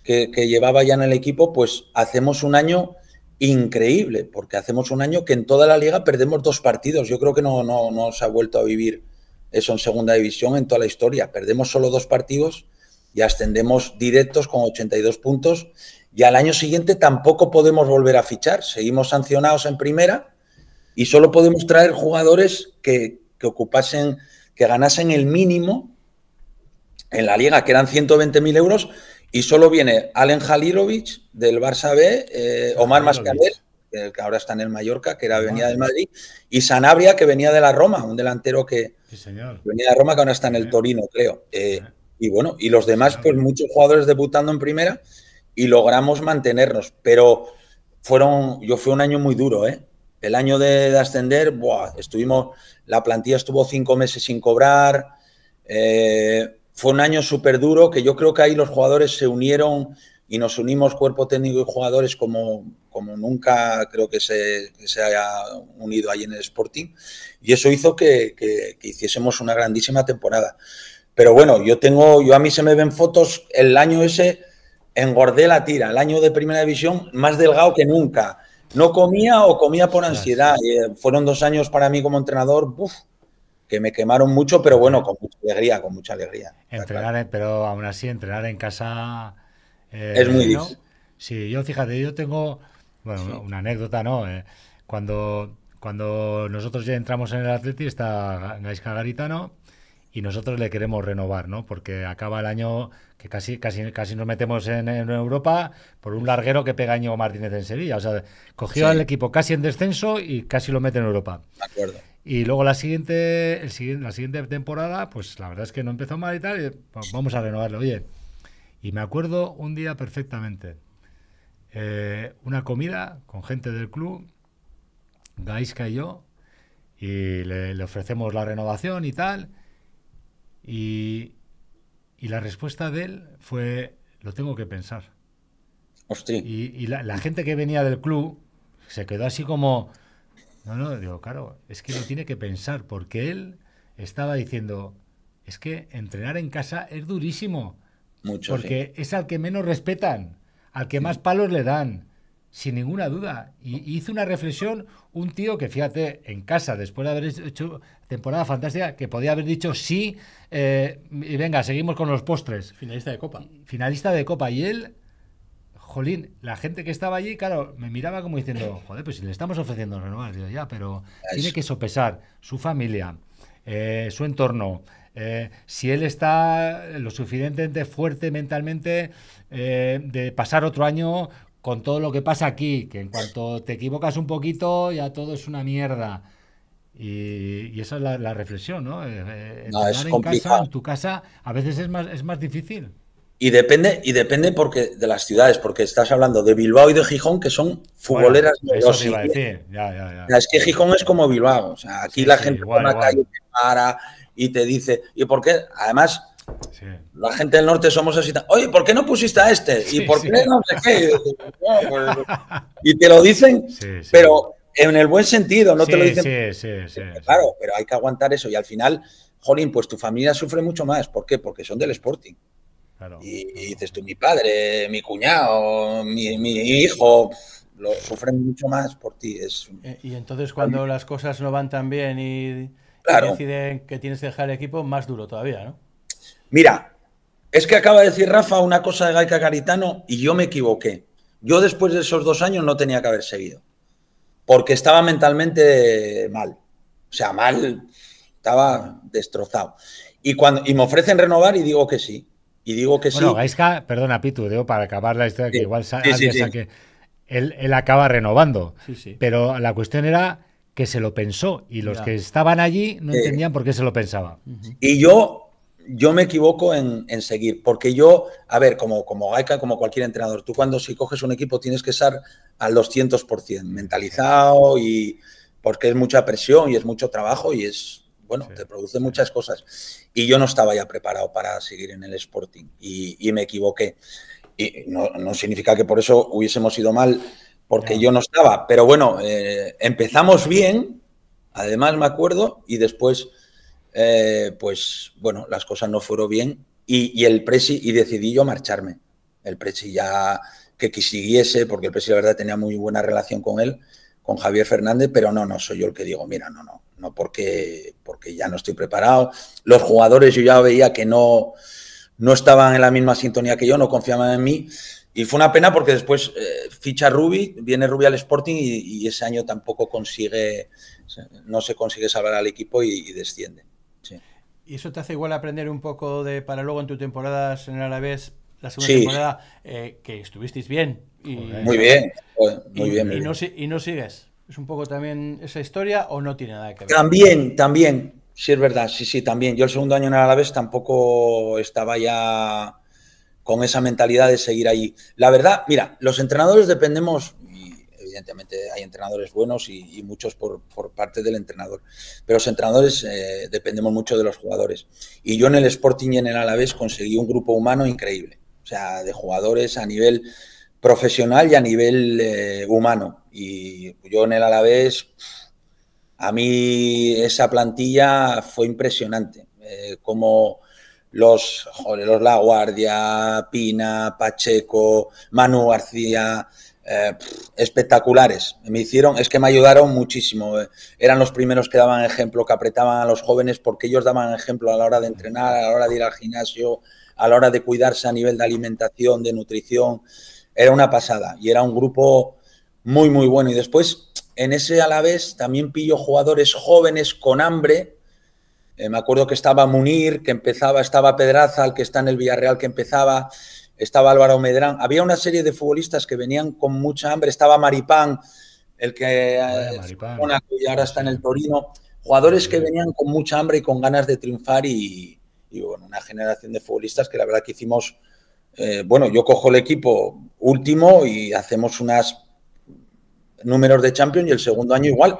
Speaker 2: llevaba ya en el equipo, pues hacemos un año increíble, porque hacemos un año que en toda la liga perdemos dos partidos. Yo creo que no, no, no se ha vuelto a vivir eso en segunda división en toda la historia. Perdemos solo dos partidos y ascendemos directos con 82 puntos y al año siguiente tampoco podemos volver a fichar. Seguimos sancionados en primera y solo podemos traer jugadores que, ocupasen, que ganasen el mínimo en la liga, que eran 120.000 euros, y solo viene Allen Halilovic del Barça B, eh, Omar Mascarell que ahora está en el Mallorca, que era, venía de Madrid, y Sanabria, que venía de la Roma, un delantero que, venía de Roma, que ahora está en el Torino, creo. Eh, y bueno, y los demás, pues muchos jugadores debutando en primera y logramos mantenernos, pero fueron, yo fue un año muy duro, ¿eh? El año de, ascender, estuvimos, la plantilla estuvo cinco meses sin cobrar, eh, fue un año súper duro que yo creo que ahí los jugadores se unieron y nos unimos cuerpo técnico y jugadores como como nunca creo que se, haya unido ahí en el Sporting, y eso hizo que, hiciésemos una grandísima temporada. Pero bueno, yo tengo, yo a mí se me ven fotos, el año ese engordé la tira, el año de primera división más delgado que nunca. No comía o comía por ansiedad. Eh, fueron dos años para mí como entrenador, que me quemaron mucho, pero bueno, con mucha alegría, con mucha alegría.
Speaker 1: Entrenar, pero aún así, entrenar en casa. es muy eh, difícil. Sí, yo fíjate, yo tengo bueno, una anécdota, ¿no? Eh, cuando, cuando nosotros ya entramos en el Atleti está Gaisca Garitano y nosotros le queremos renovar, ¿no? Porque acaba el año que casi, casi, casi nos metemos en, Europa por un larguero que pega Martínez en Sevilla. O sea, cogió al equipo casi en descenso y casi lo mete en Europa. De acuerdo. Y luego la siguiente, la siguiente temporada, pues la verdad es que no empezó mal y tal, y pues, vamos a renovarlo. Oye, y me acuerdo un día perfectamente. Eh, una comida con gente del club, Gaisca y yo, y le, ofrecemos la renovación y tal. Y, la respuesta de él fue, lo tengo que pensar. Y, la, gente que venía del club se quedó así como, no, no, digo, claro, es que lo tiene que pensar, porque él estaba diciendo, es que entrenar en casa es durísimo.
Speaker 2: Mucho. Porque
Speaker 1: es al que menos respetan al que más palos le dan, sin ninguna duda. Y hizo una reflexión un tío que, fíjate, en casa, después de haber hecho temporada fantástica, que podía haber dicho sí, eh, y venga, seguimos con los postres. Finalista de Copa. Finalista de Copa. Y él, jolín, la gente que estaba allí, claro, me miraba como diciendo, joder, pues si le estamos ofreciendo renovar, digo, ya, pero tiene que sopesar su familia, eh, su entorno, eh, si él está lo suficientemente fuerte mentalmente eh, de pasar otro año con todo lo que pasa aquí, que en cuanto te equivocas un poquito ya todo es una mierda.
Speaker 2: Y,
Speaker 1: esa es la, reflexión, ¿no? Eh, en Casa, en tu casa a veces es más, es más difícil.
Speaker 2: Y depende, y depende porque de las ciudades, porque estás hablando de Bilbao y de Gijón, que son futboleras bueno, Es que Gijón es como Bilbao. O sea, aquí la gente va a calle para, y te dice, ¿y por qué? Además, la gente del norte somos así, oye, ¿por qué no pusiste a este? ¿Y por qué no sé pues, y te lo dicen, pero en el buen sentido, no te lo dicen. Eh, claro, pero hay que aguantar eso y al final, jolín, pues tu familia sufre mucho más. ¿Por qué? Porque son del Sporting. Y, dices tú, mi padre, mi cuñado, mi, hijo, lo sufren mucho más por ti. Es... Eh, y entonces
Speaker 3: cuando las cosas no van tan bien y deciden que tienes que dejar el equipo más duro todavía,
Speaker 2: ¿no? Mira, es que acaba de decir Rafa una cosa de Gaica Caritano y yo me equivoqué. Yo después de esos dos años no tenía que haber seguido, porque estaba mentalmente mal, o sea, mal, estaba destrozado. Y, cuando, y me ofrecen renovar y digo que sí, y digo que bueno,
Speaker 1: sí. perdona, Pitu, digo, para acabar la historia, que igual alguien saque, él, él, acaba renovando. Pero la cuestión era que se lo pensó y los que estaban allí no eh, entendían por qué se lo pensaba.
Speaker 2: Y yo yo me equivoco en, seguir, porque yo, a ver, como, como Gaika, como cualquier entrenador, tú cuando si coges un equipo tienes que estar al 200% mentalizado y porque es mucha presión y es mucho trabajo y es, bueno, te produce muchas cosas. Y yo no estaba ya preparado para seguir en el Sporting y, me equivoqué. Y no, no significa que por eso hubiésemos ido mal porque yo no estaba. Pero bueno, eh, empezamos bien, además me acuerdo, y después, eh, pues bueno, las cosas no fueron bien y, el presi, y decidí yo marcharme. El presi ya que siguiese porque el presi la verdad tenía muy buena relación con él, con Javier Fernández, pero no, no, soy yo el que digo, mira, no, no, no, porque, porque ya no estoy preparado. Los jugadores yo ya veía que no, no estaban en la misma sintonía que yo, no confiaban en mí. Y fue una pena porque después eh, ficha Ruby, viene ruby al Sporting y, ese año tampoco consigue, no se consigue salvar al equipo y, desciende.
Speaker 3: ¿Y eso te hace igual aprender un poco de para luego en tu temporada en el Alavés, la segunda temporada, eh, que estuvisteis bien? muy bien, muy bien. Y, no, sigues. ¿Es un poco también esa historia o no tiene nada que ver? También, también,
Speaker 2: sí es verdad, sí, sí, también. Yo el segundo año en el Alavés tampoco estaba ya con esa mentalidad de seguir ahí. La verdad, mira, los entrenadores dependemos, y evidentemente hay entrenadores buenos y, muchos por, parte del entrenador, pero los entrenadores eh, dependemos mucho de los jugadores. Y yo en el Sporting y en el Alavés conseguí un grupo humano increíble, o sea, de jugadores a nivel profesional y a nivel eh, humano. Y yo en el Alavés, a mí esa plantilla fue impresionante. Eh, como los, joder, La Guardia, Pina, Pacheco, Manu García, eh, espectaculares. Me hicieron, es que me ayudaron muchísimo. Eh. Eran los primeros que daban ejemplo, que apretaban a los jóvenes porque ellos daban ejemplo a la hora de entrenar, a la hora de ir al gimnasio, a la hora de cuidarse a nivel de alimentación, de nutrición. Era una pasada y era un grupo muy, muy bueno. Y después, en ese a la vez, también pillo jugadores jóvenes con hambre eh, me acuerdo que estaba Munir, que empezaba, estaba Pedraza, el que está en el Villarreal, que empezaba, estaba Álvaro Medrán. Había una serie de futbolistas que venían con mucha hambre, estaba Maripán, el que eh, ahora está en el Torino. Jugadores que venían con mucha hambre y con ganas de triunfar y, bueno, una generación de futbolistas que la verdad que hicimos, eh, bueno, yo cojo el equipo último y hacemos unos números de Champions y el segundo año igual.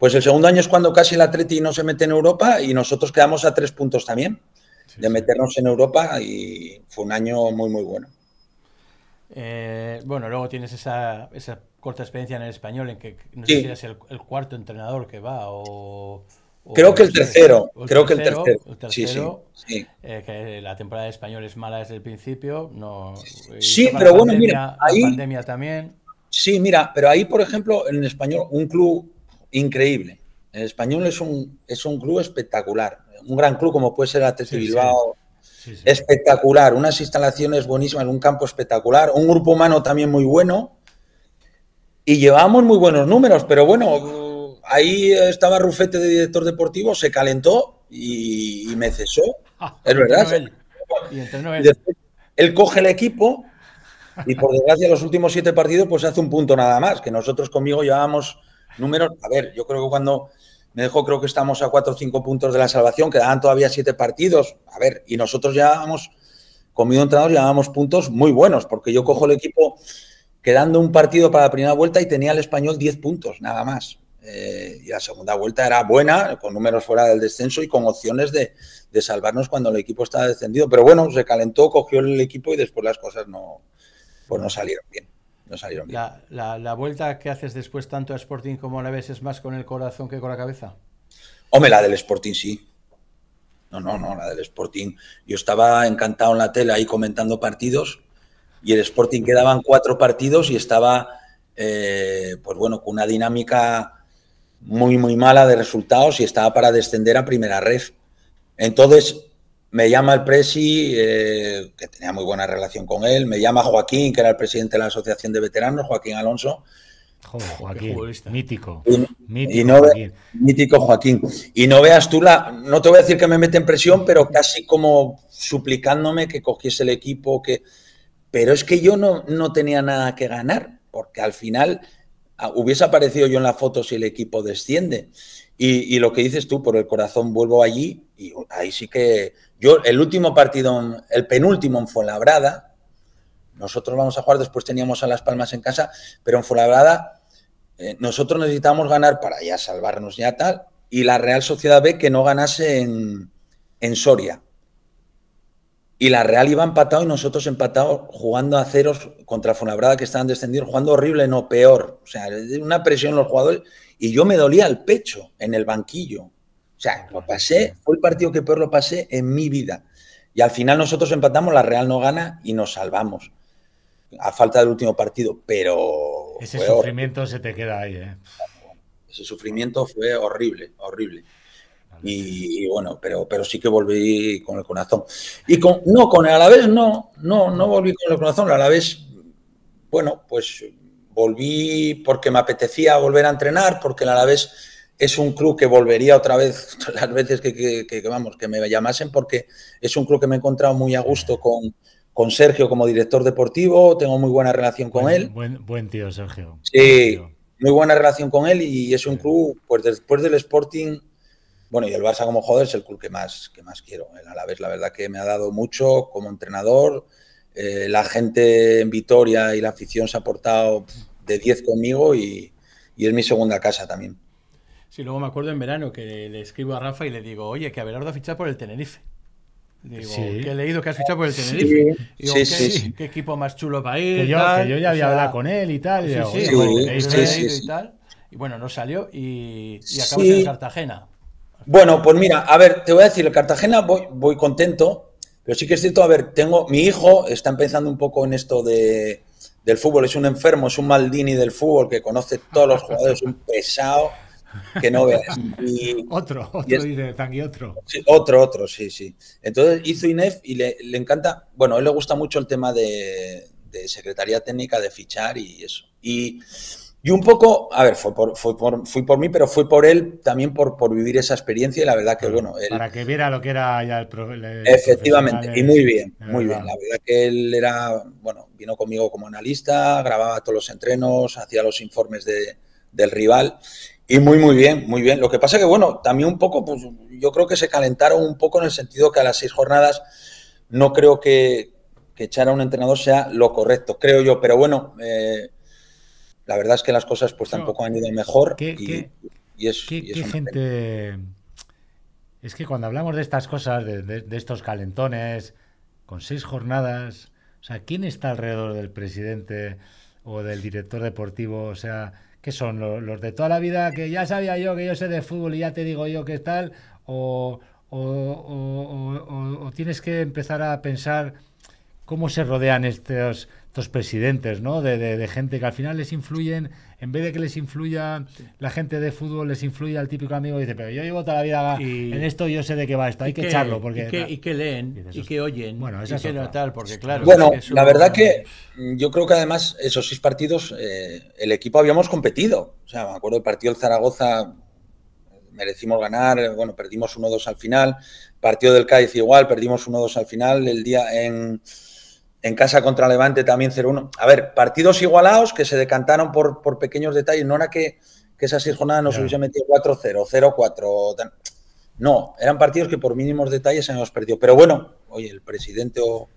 Speaker 2: Pues el segundo año es cuando casi el Atleti no se mete en Europa y nosotros quedamos a tres puntos también de meternos en Europa y fue un año muy, muy bueno.
Speaker 3: Eh, bueno, luego tienes esa, corta experiencia en el español en que no sé si eres el, cuarto entrenador que va o... creo que el tercero, creo que el tercero. sí, eh, que la temporada de español es mala desde el principio. No, sí, pero bueno, mira, ahí...
Speaker 2: pandemia también. Sí, mira, pero ahí, por ejemplo, en español, un club increíble. El español es un, es un club espectacular, un gran club como puede ser el Bilbao. espectacular, unas instalaciones buenísimas, un campo espectacular, un grupo humano también muy bueno. Y llevamos muy buenos números, pero bueno, ahí estaba Rufete de director deportivo, se calentó y, me cesó. Ah, es verdad. él coge el equipo y por desgracia los últimos siete partidos pues hace un punto nada más, que nosotros conmigo llevábamos números. A ver, yo creo que cuando me dejó, creo que estamos a cuatro o cinco puntos de la salvación, quedaban todavía siete partidos. A ver, y nosotros ya vamos, conmigo entrenador, habíamos puntos muy buenos, porque yo cojo el equipo quedando un partido para la primera vuelta y tenía el español diez puntos, nada más. Eh, y la segunda vuelta era buena, con números fuera del descenso y con opciones de, de, salvarnos cuando el equipo estaba descendido. Pero bueno, se calentó, cogió el equipo y después las cosas no, pues no salieron bien.
Speaker 3: La, vuelta que haces después tanto a Sporting como a la vez es más con el corazón que con la cabeza?
Speaker 2: Hombre, la del Sporting sí. No, no, no, la del Sporting. Yo estaba encantado en la tele ahí comentando partidos y el Sporting quedaban cuatro partidos y estaba, eh, pues bueno, con una dinámica muy, muy mala de resultados y estaba para descender a primera red. Entonces, me llama el presi, eh, que tenía muy buena relación con él, me llama Joaquín, que era el presidente de la Asociación de Veteranos, Joaquín Alonso. Joaquín, mítico. mítico, Joaquín. Y no veas tú la, no te voy a decir que me mete en presión, pero casi como suplicándome que cogiese el equipo, que... Pero es que yo no, no tenía nada que ganar, porque al final ah, hubiese aparecido yo en la foto si el equipo desciende. y lo que dices tú, por el corazón vuelvo allí y ahí sí que yo el último partido, el penúltimo en Fuenlabrada, nosotros vamos a jugar, después teníamos a Las Palmas en casa, pero en Fuenlabrada eh, nosotros necesitábamos ganar para ya salvarnos ya tal, y la Real Sociedad B que no ganase en, Soria. Y la Real iba empatado y nosotros empatados jugando a ceros contra Fuenlabrada que estaban descendidos, jugando horrible, no peor. O sea, una presión los jugadores. Y yo me dolía el pecho en el banquillo. O sea, lo pasé, fue el partido que peor lo pasé en mi vida. Y al final nosotros empatamos, la Real no gana y nos salvamos. A falta del último partido, pero. Ese
Speaker 1: sufrimiento se te queda ahí, ¿eh?
Speaker 2: Ese sufrimiento fue horrible, horrible. Y, bueno, pero, pero sí que volví con el corazón. Y con, no, con el Alavés no, no, no volví con el corazón. El Alavés, bueno, pues volví porque me apetecía volver a entrenar, porque el Alavés es un club que volvería otra vez las veces que, vamos, que me llamasen, porque es un club que me he encontrado muy a gusto con, Sergio como director deportivo, tengo muy buena relación con él.
Speaker 1: Buen, tío, Sergio.
Speaker 2: Sí, muy buena relación con él y es un club, pues después del Sporting, bueno, y el Barça como joder es el club que más, que más quiero. vez, vez la verdad que me ha dado mucho como entrenador. Eh, la gente en Vitoria y la afición se ha portado de 10 conmigo y, y es mi segunda casa también.
Speaker 3: Sí, luego me acuerdo en verano que le, escribo a Rafa y le digo, oye, que Abelardo ha fichado por el Tenerife. Digo, que he leído que has fichado por el Tenerife. Digo, sí, ¿qué, equipo más chulo para ir? Que yo, ya había hablado con él y tal.
Speaker 2: Y, bueno, no salió y, y en
Speaker 3: Cartagena.
Speaker 2: Bueno, pues mira, a ver, te voy a decir, el Cartagena voy, contento, pero sí que es cierto, a ver, tengo, mi hijo está empezando un poco en esto del fútbol, es un enfermo, es un Maldini del fútbol que conoce todos los jugadores, es un pesado que no veas. otro, otro,
Speaker 1: dice otro.
Speaker 2: Sí, otro, otro, sí, sí. Entonces hizo INEF y le, encanta, bueno, a él le gusta mucho el tema de, secretaría técnica, de fichar y eso. Y, un poco, a ver, fue por, fui por mí, pero fue por él también por, por vivir esa experiencia y la verdad que, bueno. para que viera lo que era ya el, Efectivamente, y muy bien, muy bien. La verdad que él era, bueno, vino conmigo como analista, grababa todos los entrenos, hacía los informes del rival y muy, muy bien, muy bien. Lo que pasa que, bueno, también un poco, pues yo creo que se calentaron un poco en el sentido que a las seis jornadas no creo que, echar a un entrenador sea lo correcto, creo yo. Pero bueno, eh, la verdad es que las cosas pues tampoco han ido mejor. y, es, gente...
Speaker 1: Es que cuando hablamos de estas cosas, de, de estos calentones, con seis jornadas, o sea, ¿quién está alrededor del presidente o del director deportivo? O sea que son? ¿Los, de toda la vida que ya sabía yo que yo sé de fútbol y ya te digo yo qué tal? ¿O, o, o tienes que empezar a pensar cómo se rodean estos, estos presidentes, ¿no? De, gente que al final les influyen, en vez de que les influya la gente de fútbol, les influye al típico amigo y dice, pero yo llevo toda la vida en esto, yo sé de qué va esto, hay que, echarlo. Porque,
Speaker 2: y, que, leen, y, que oyen, bueno, no porque claro... Bueno, la verdad que mm, yo creo que además esos seis partidos, eh, el equipo habíamos competido. O sea, me acuerdo del partido del Zaragoza, merecimos ganar, eh, bueno, perdimos 1-2 al final. Partido del Cádiz igual, perdimos 1-2 al final. El día en en casa contra Levante también 0-1. A ver, partidos igualados que se decantaron por, pequeños detalles. No era que, que esas seis jornadas nos hubiese metido 4-0, 0-4. No, eran partidos que por mínimos detalles se nos perdió. Pero bueno, oye, el presidente o,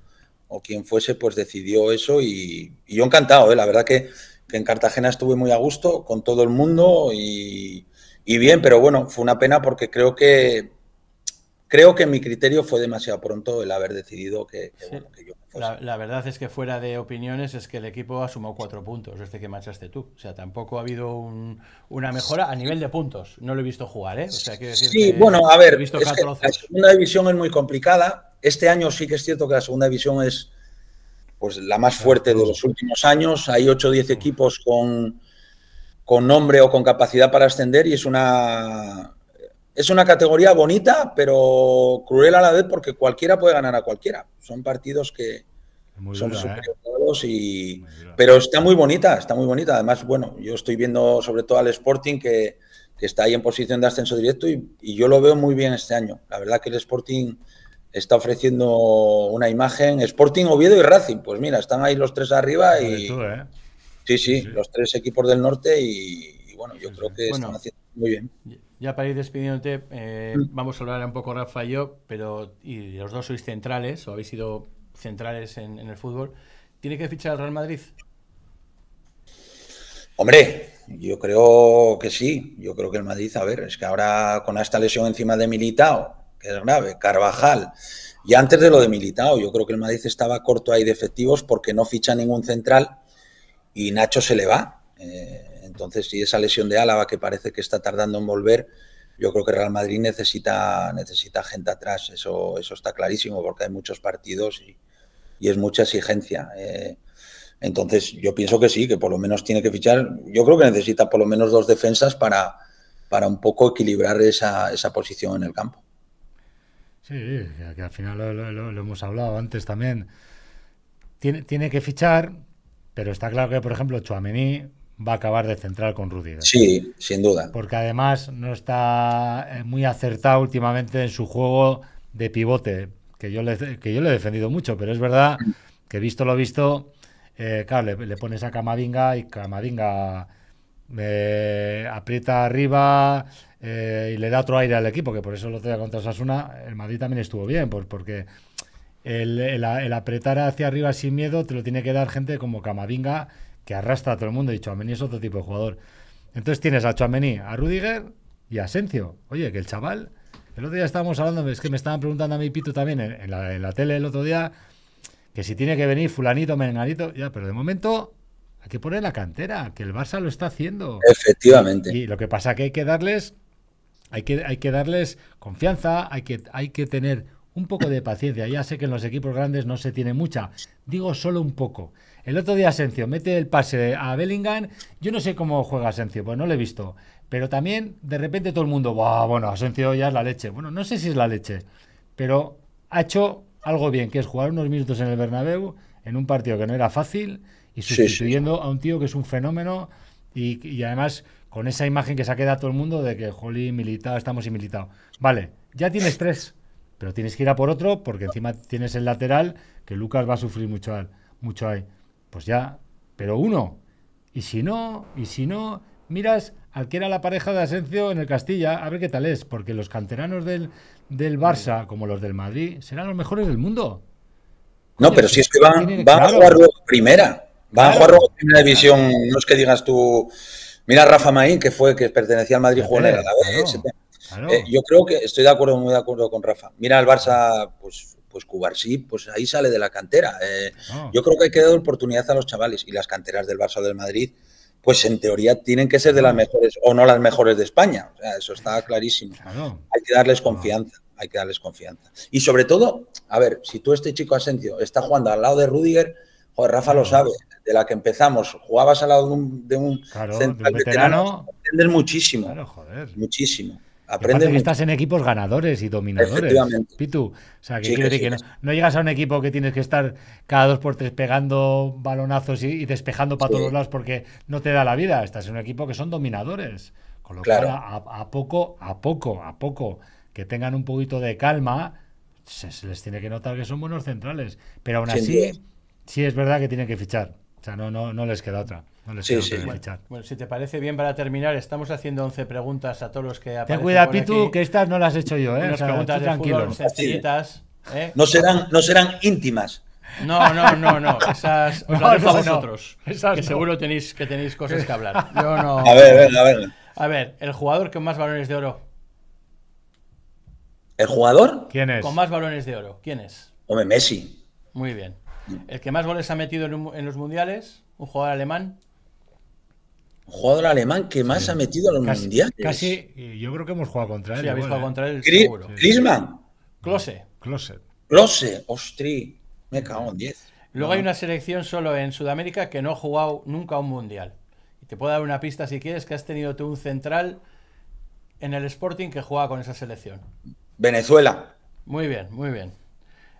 Speaker 2: quien fuese, pues decidió eso y, yo encantado, ¿eh? la verdad que, en Cartagena estuve muy a gusto con todo el mundo y, bien, pero bueno, fue una pena porque creo que creo que mi criterio fue demasiado pronto el haber decidido que,
Speaker 3: la, verdad es que fuera de opiniones es que el equipo ha sumado cuatro puntos, este que marchaste tú. O sea, tampoco ha habido una mejora a nivel de puntos. No lo he visto jugar, ¿eh? O sea, quiero decir sí, bueno, a ver, la segunda
Speaker 2: división es muy complicada. Este año sí que es cierto que la segunda división es pues la más fuerte de los últimos años. Hay 8 o 10 equipos con, con nombre o con capacidad para ascender y es una, es una categoría bonita, pero cruel a la vez porque cualquiera puede ganar a cualquiera. Son partidos que son ¿eh? superados y pero está muy bonita, está muy bonita. Además, bueno, yo estoy viendo sobre todo al Sporting que, está ahí en posición de ascenso directo y, yo lo veo muy bien este año. La verdad que el Sporting está ofreciendo una imagen. Sporting, Oviedo y Racing, pues mira, están ahí los tres arriba y ¿eh? sí, sí, los tres equipos del norte y, bueno, yo creo que están haciendo muy bien.
Speaker 3: Ya para ir despidiéndote, eh, mm. vamos a hablar un poco Rafa y yo, pero y los dos sois centrales o habéis sido centrales en, el fútbol. ¿Tiene que fichar el Real Madrid?
Speaker 2: Hombre, yo creo que sí. Yo creo que el Madrid, a ver, es que ahora con esta lesión encima de Militao, que es grave, Carvajal, y antes de lo de Militao, yo creo que el Madrid estaba corto ahí de efectivos porque no ficha ningún central y Nacho se le va. Eh, entonces, si esa lesión de Álava, que parece que está tardando en volver, yo creo que Real Madrid necesita, necesita gente atrás, eso, eso está clarísimo, porque hay muchos partidos y, es mucha exigencia. Eh. entonces, yo pienso que sí, que por lo menos tiene que fichar. Yo creo que necesita por lo menos dos defensas para, para un poco equilibrar esa, esa posición en el campo.
Speaker 1: Sí, que, al final lo, hemos hablado antes también. Tiene, tiene que fichar, pero está claro que, por ejemplo, Chuamení va a acabar de central con Rudiger. Sí, sin duda. Porque además no está eh, muy acertado últimamente en su juego de pivote, que yo le, que yo le he defendido mucho, pero es verdad que visto lo visto, eh, claro, le, pones a Camavinga y Camavinga eh, aprieta arriba y le da otro aire al equipo, que por eso lo tenía contra Sasuna, el Madrid también estuvo bien, pues porque... el, el apretar hacia arriba sin miedo te lo tiene que dar gente como Camavinga que arrastra a todo el mundo y Chouameni es otro tipo de jugador. Entonces tienes a Chouameni, a Rudiger y a Asensio. Oye, que el chaval, el otro día estábamos hablando, es que me estaban preguntando a mi pito también en, la, en la, tele el otro día, que si tiene que venir fulanito, menganito, ya, pero de momento hay que poner la cantera, que el Barça lo está haciendo. Efectivamente. Y, lo que pasa que hay que darles, hay que, hay que darles confianza, hay que, hay que tener un poco de paciencia. Ya sé que en los equipos grandes no se tiene mucha, digo solo un poco. El otro día Asencio mete el pase a Bellingham. Yo no sé cómo juega Asensio, pues no lo he visto. Pero también de repente todo el mundo, Buah, bueno, Asensio ya es la leche. Bueno, no sé si es la leche, pero ha hecho algo bien, que es jugar unos minutos en el Bernabéu, en un partido que no era fácil, y sustituyendo a un tío que es un fenómeno y, además con esa imagen que se ha quedado todo el mundo de que, jolí, militado, estamos militado. Vale, ya tienes tres, pero tienes que ir a por otro porque encima tienes el lateral que Lucas va a sufrir mucho, mucho ahí. Pues ya, pero uno. Y si no, y si no, miras al que era la pareja de Asencio en el Castilla, a ver qué tal es, porque los canteranos del, del Barça, como los del Madrid, serán los mejores del
Speaker 2: mundo. No, pero si es que van, van a jugar primera. Van a jugar luego primera división. No es que digas tú. Mira Rafa Maín, que fue que pertenecía al Madrid Juanera, eh, yo creo que estoy de acuerdo, muy de acuerdo con Rafa. Mira al Barça, pues pues Cubarsí, pues ahí sale de la cantera. Eh, ah. Yo creo que hay que dar oportunidad a los chavales y las canteras del Barça del Madrid, pues en teoría tienen que ser de las mejores o no las mejores de España. O sea, eso está clarísimo. Hay que darles confianza, hay que darles confianza. Y sobre todo, a ver, si tú este chico Asensio está jugando al lado de Rudiger, joder, Rafa lo sabe, de la que empezamos, jugabas al lado de un, central veterano, veterano, muchísimo, joder. muchísimo. Aprendes que estás
Speaker 1: en equipos ganadores y dominadores. Pitu. O
Speaker 2: sea, que,
Speaker 1: no, llegas a un equipo que tienes que estar cada dos por tres pegando balonazos y, despejando para todos lados porque no te da la vida. Estás en un equipo que son dominadores. Con lo cual, a, poco, a poco, a poco, que tengan un poquito de calma, se, les tiene que notar que son buenos centrales. Pero aún así, sí es verdad que tienen que fichar. O sea, no, no, no les queda otra. Bueno,
Speaker 3: si te parece bien para terminar, estamos haciendo 11 preguntas a todos los que aparecen. Ten cuidado, Pitu, que
Speaker 2: estas no las he hecho yo, ¿eh? preguntas ¿eh? No, serán, no serán íntimas.
Speaker 3: No, no, no, no. Esas vosotros. que seguro tenéis, que tenéis cosas que hablar. A ver, a ver, a ver. A ver, el jugador con más balones de oro.
Speaker 2: ¿El jugador? ¿Quién es? Con
Speaker 3: más balones de oro. ¿Quién es?
Speaker 2: Hombre, Messi.
Speaker 3: Muy bien. El que más goles ha metido en los mundiales, un jugador alemán
Speaker 2: jugador alemán que más ha metido a los mundiales. Casi, yo creo que hemos jugado contra él. Sí, habéis jugado ¿eh? contra él. Grisman. Close. Close. Close, ostri. Me cago en 10. Luego hay una
Speaker 3: selección solo en Sudamérica que no ha jugado nunca un mundial. Y te puedo dar una pista si quieres que has tenido tú un central en el Sporting que juega con esa selección.
Speaker 2: Venezuela. Muy bien, muy bien.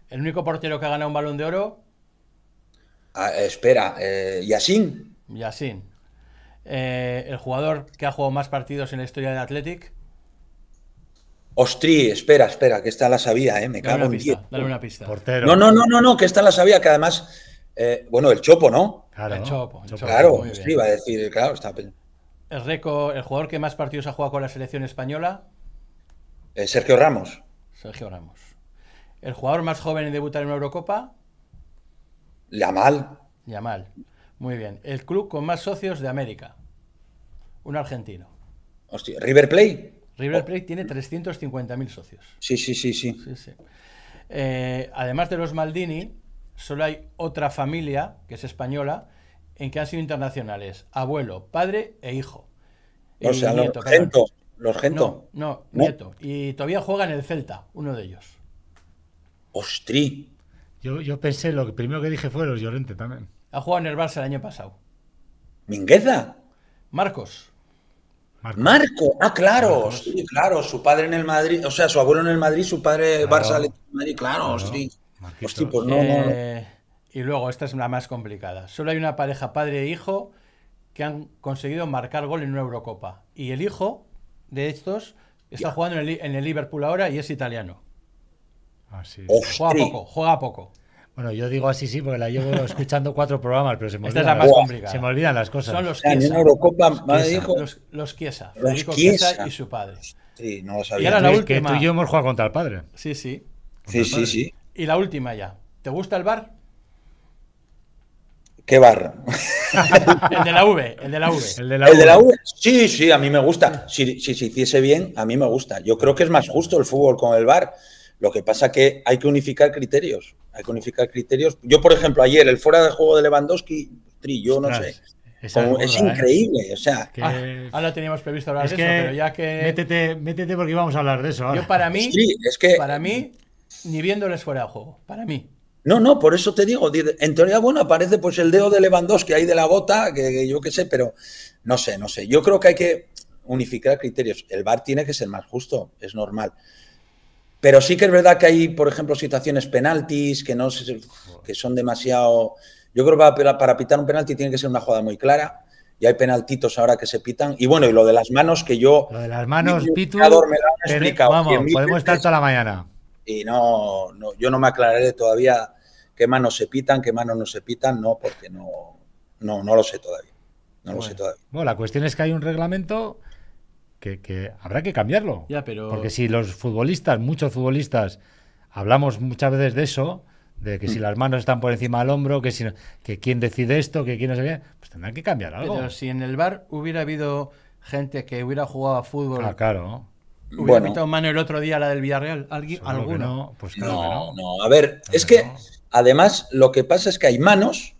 Speaker 3: El único portero que ha ganado un balón de oro.
Speaker 2: Ah, espera, eh, Yacine.
Speaker 3: Eh, el jugador que ha jugado más partidos en la historia del Athletic.
Speaker 2: Ostri, espera, espera, que esta la sabía, ¿eh? me cago en pista, Dale una pista. No, no, no, no, no, que esta la sabía, que además, eh, bueno, el Chopo, ¿no? Claro, el Chopo. claro, iba a decir, claro, está.
Speaker 3: El, récord, el jugador que más partidos ha jugado con la selección española.
Speaker 2: Eh, Sergio Ramos. Sergio Ramos.
Speaker 3: El jugador más joven en debutar en una Eurocopa.
Speaker 2: Yamal. Yamal. Muy bien.
Speaker 3: El club con más socios de América. Un argentino.
Speaker 2: Hostia, River Plate. River oh.
Speaker 3: Plate tiene 350.000
Speaker 2: socios. Sí, sí, sí, sí. sí, sí.
Speaker 3: Eh, además de los Maldini, solo hay otra familia, que es española, en que han sido internacionales. Abuelo, padre e hijo. O sea, los, Gento,
Speaker 2: los Gento. No, nieto.
Speaker 3: Y todavía juega en el Celta,
Speaker 1: uno de ellos.
Speaker 2: ¡Ostri!
Speaker 1: Yo, yo pensé, lo primero que dije fue los Llorente también.
Speaker 3: Ha jugado en el Barça el año pasado.
Speaker 2: ¿Mingueza? Marcos. Marco. ah, claro, claro, su padre en el Madrid, o sea, su abuelo en el Madrid, su padre Barça Madrid, claro, Hostia, pues eh,
Speaker 3: Y luego, esta es la más complicada. Solo hay una pareja padre e hijo que han conseguido marcar gol en una Eurocopa. Y el hijo de estos está jugando en el, Liverpool ahora y es italiano. Así. Juega poco,
Speaker 1: juega poco. Bueno, yo digo así sí porque la llevo escuchando cuatro programas, pero se me, olvidan, las, se me olvidan las cosas. Son los Kiesa Eurocopa,
Speaker 3: Los, los Federico Kiesa y su padre.
Speaker 1: Sí, no lo sabía. Y Que tú y yo hemos jugado contra el padre. Sí, sí.
Speaker 2: Sí, sí, sí.
Speaker 3: Y la última ya. ¿Te gusta el bar?
Speaker 2: ¿Qué bar?
Speaker 3: el de la V, el de la V. El de la, v?
Speaker 2: Sí, sí, a mí me gusta. Si, si se hiciese bien, a mí me gusta. Yo creo que es más justo el fútbol con el bar. Lo que pasa que hay que unificar criterios. Hay que unificar criterios. Yo, por ejemplo, ayer, el fuera de juego de Lewandowski Tri, yo no sé. es ¿eh? increíble, o sea. Ah,
Speaker 3: ahora teníamos previsto hablar de eso, pero ya que. Métete,
Speaker 2: métete porque íbamos a hablar de eso. Yo para
Speaker 3: mí. es Para mí, ni
Speaker 2: viéndoles fuera de juego. Para mí. No, no, por eso te digo. En teoría, bueno, aparece pues el dedo de Lewandowski ahí de la bota, que, yo qué sé, pero no sé, no sé. Yo creo que hay que unificar criterios. El VAR tiene que ser más justo, es normal. Pero sí que es verdad que hay, por ejemplo, situaciones penaltis que, no, que son demasiado... Yo creo que para, para pitar un penalti tiene que ser una jugada muy clara y hay penaltitos ahora que se pitan. Y bueno, y lo de las manos que yo... Lo de las manos, Pitu... vamos, podemos estar toda la mañana. Y no, no, yo no me aclararé todavía qué manos se pitan, qué manos no se pitan, no, porque no, no, no lo sé todavía. No lo sé todavía.
Speaker 1: Bueno, la cuestión es que hay un reglamento que, habrá que cambiarlo. Porque si los futbolistas, muchos futbolistas, hablamos muchas veces de eso, de que si mm. las manos están por encima del hombro, que si que quién decide esto, que quién no sé pues tendrán que cambiar algo. Pero
Speaker 3: si en el bar hubiera habido gente que hubiera jugado a fútbol. Ah,
Speaker 2: claro. Hubiera bueno.
Speaker 3: mano el otro día la del Villarreal, alguien alguno. pues claro no,
Speaker 2: no. a ver, es que, además lo que pasa es que hay manos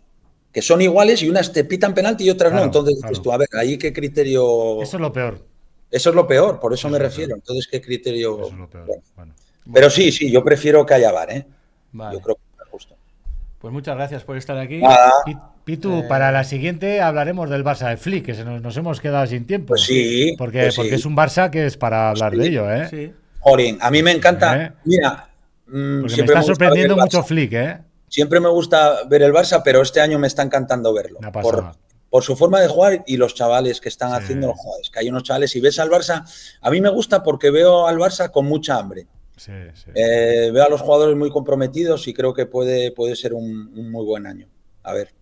Speaker 2: que son iguales y unas te pitan penalti y otras no. Entonces dices tú, a ver, ahí qué criterio. Eso es lo peor. Eso es lo peor, por eso, me refiero. Entonces, ¿qué criterio? es lo peor. Pero sí, sí, yo prefiero que ¿eh? Vale. Yo creo que justo.
Speaker 1: Pues muchas gracias por estar aquí. Pitu, eh. para la siguiente hablaremos del Barça de Flick, que nos, hemos quedado sin tiempo. Pues sí.
Speaker 2: Porque, pues porque es un Barça que es para pues hablar de ello, ¿eh? Sí. a mí me encanta. Eh. Mira, mm, me está sorprendiendo mucho Flick, Siempre me gusta ver el Barça, pero este año me está encantando verlo por su forma de jugar y los chavales que están haciendo los jugadores. Que hay unos chavales, y ves al Barça, a mí me gusta porque veo al Barça con mucha hambre. Eh, veo a los jugadores muy comprometidos y creo que puede, puede ser un, muy buen año. A ver.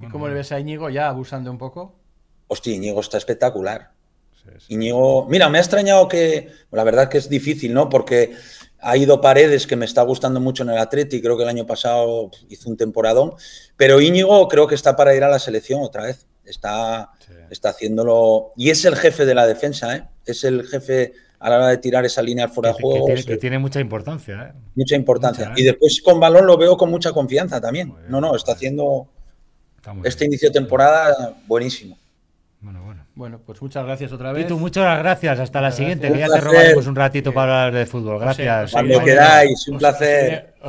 Speaker 2: ¿Y cómo le
Speaker 3: ves a Íñigo ya abusando un poco?
Speaker 2: Hostia, Íñigo está espectacular. Íñigo, mira, me ha extrañado que, la verdad que es difícil, ¿no? Porque ha ido Paredes, que me está gustando mucho en el Atleti, creo que el año pasado hizo un temporadón, pero Íñigo creo que está para ir a la selección otra vez. Está, está haciéndolo. Y es el jefe de la defensa, ¿eh? Es el jefe a la hora de tirar esa línea fuera de juego. Que, tiene, mucha importancia, ¿eh? Mucha importancia. Y ¿eh? después con balón lo veo con mucha confianza también. no, no, está haciendo este inicio de temporada buenísimo.
Speaker 3: Bueno, bueno. Bueno, pues muchas gracias otra vez. Y tú, muchas gracias. Hasta la siguiente, que ya te robaremos
Speaker 1: un ratito para hablar de fútbol. Gracias. Cuando queráis,
Speaker 3: un placer.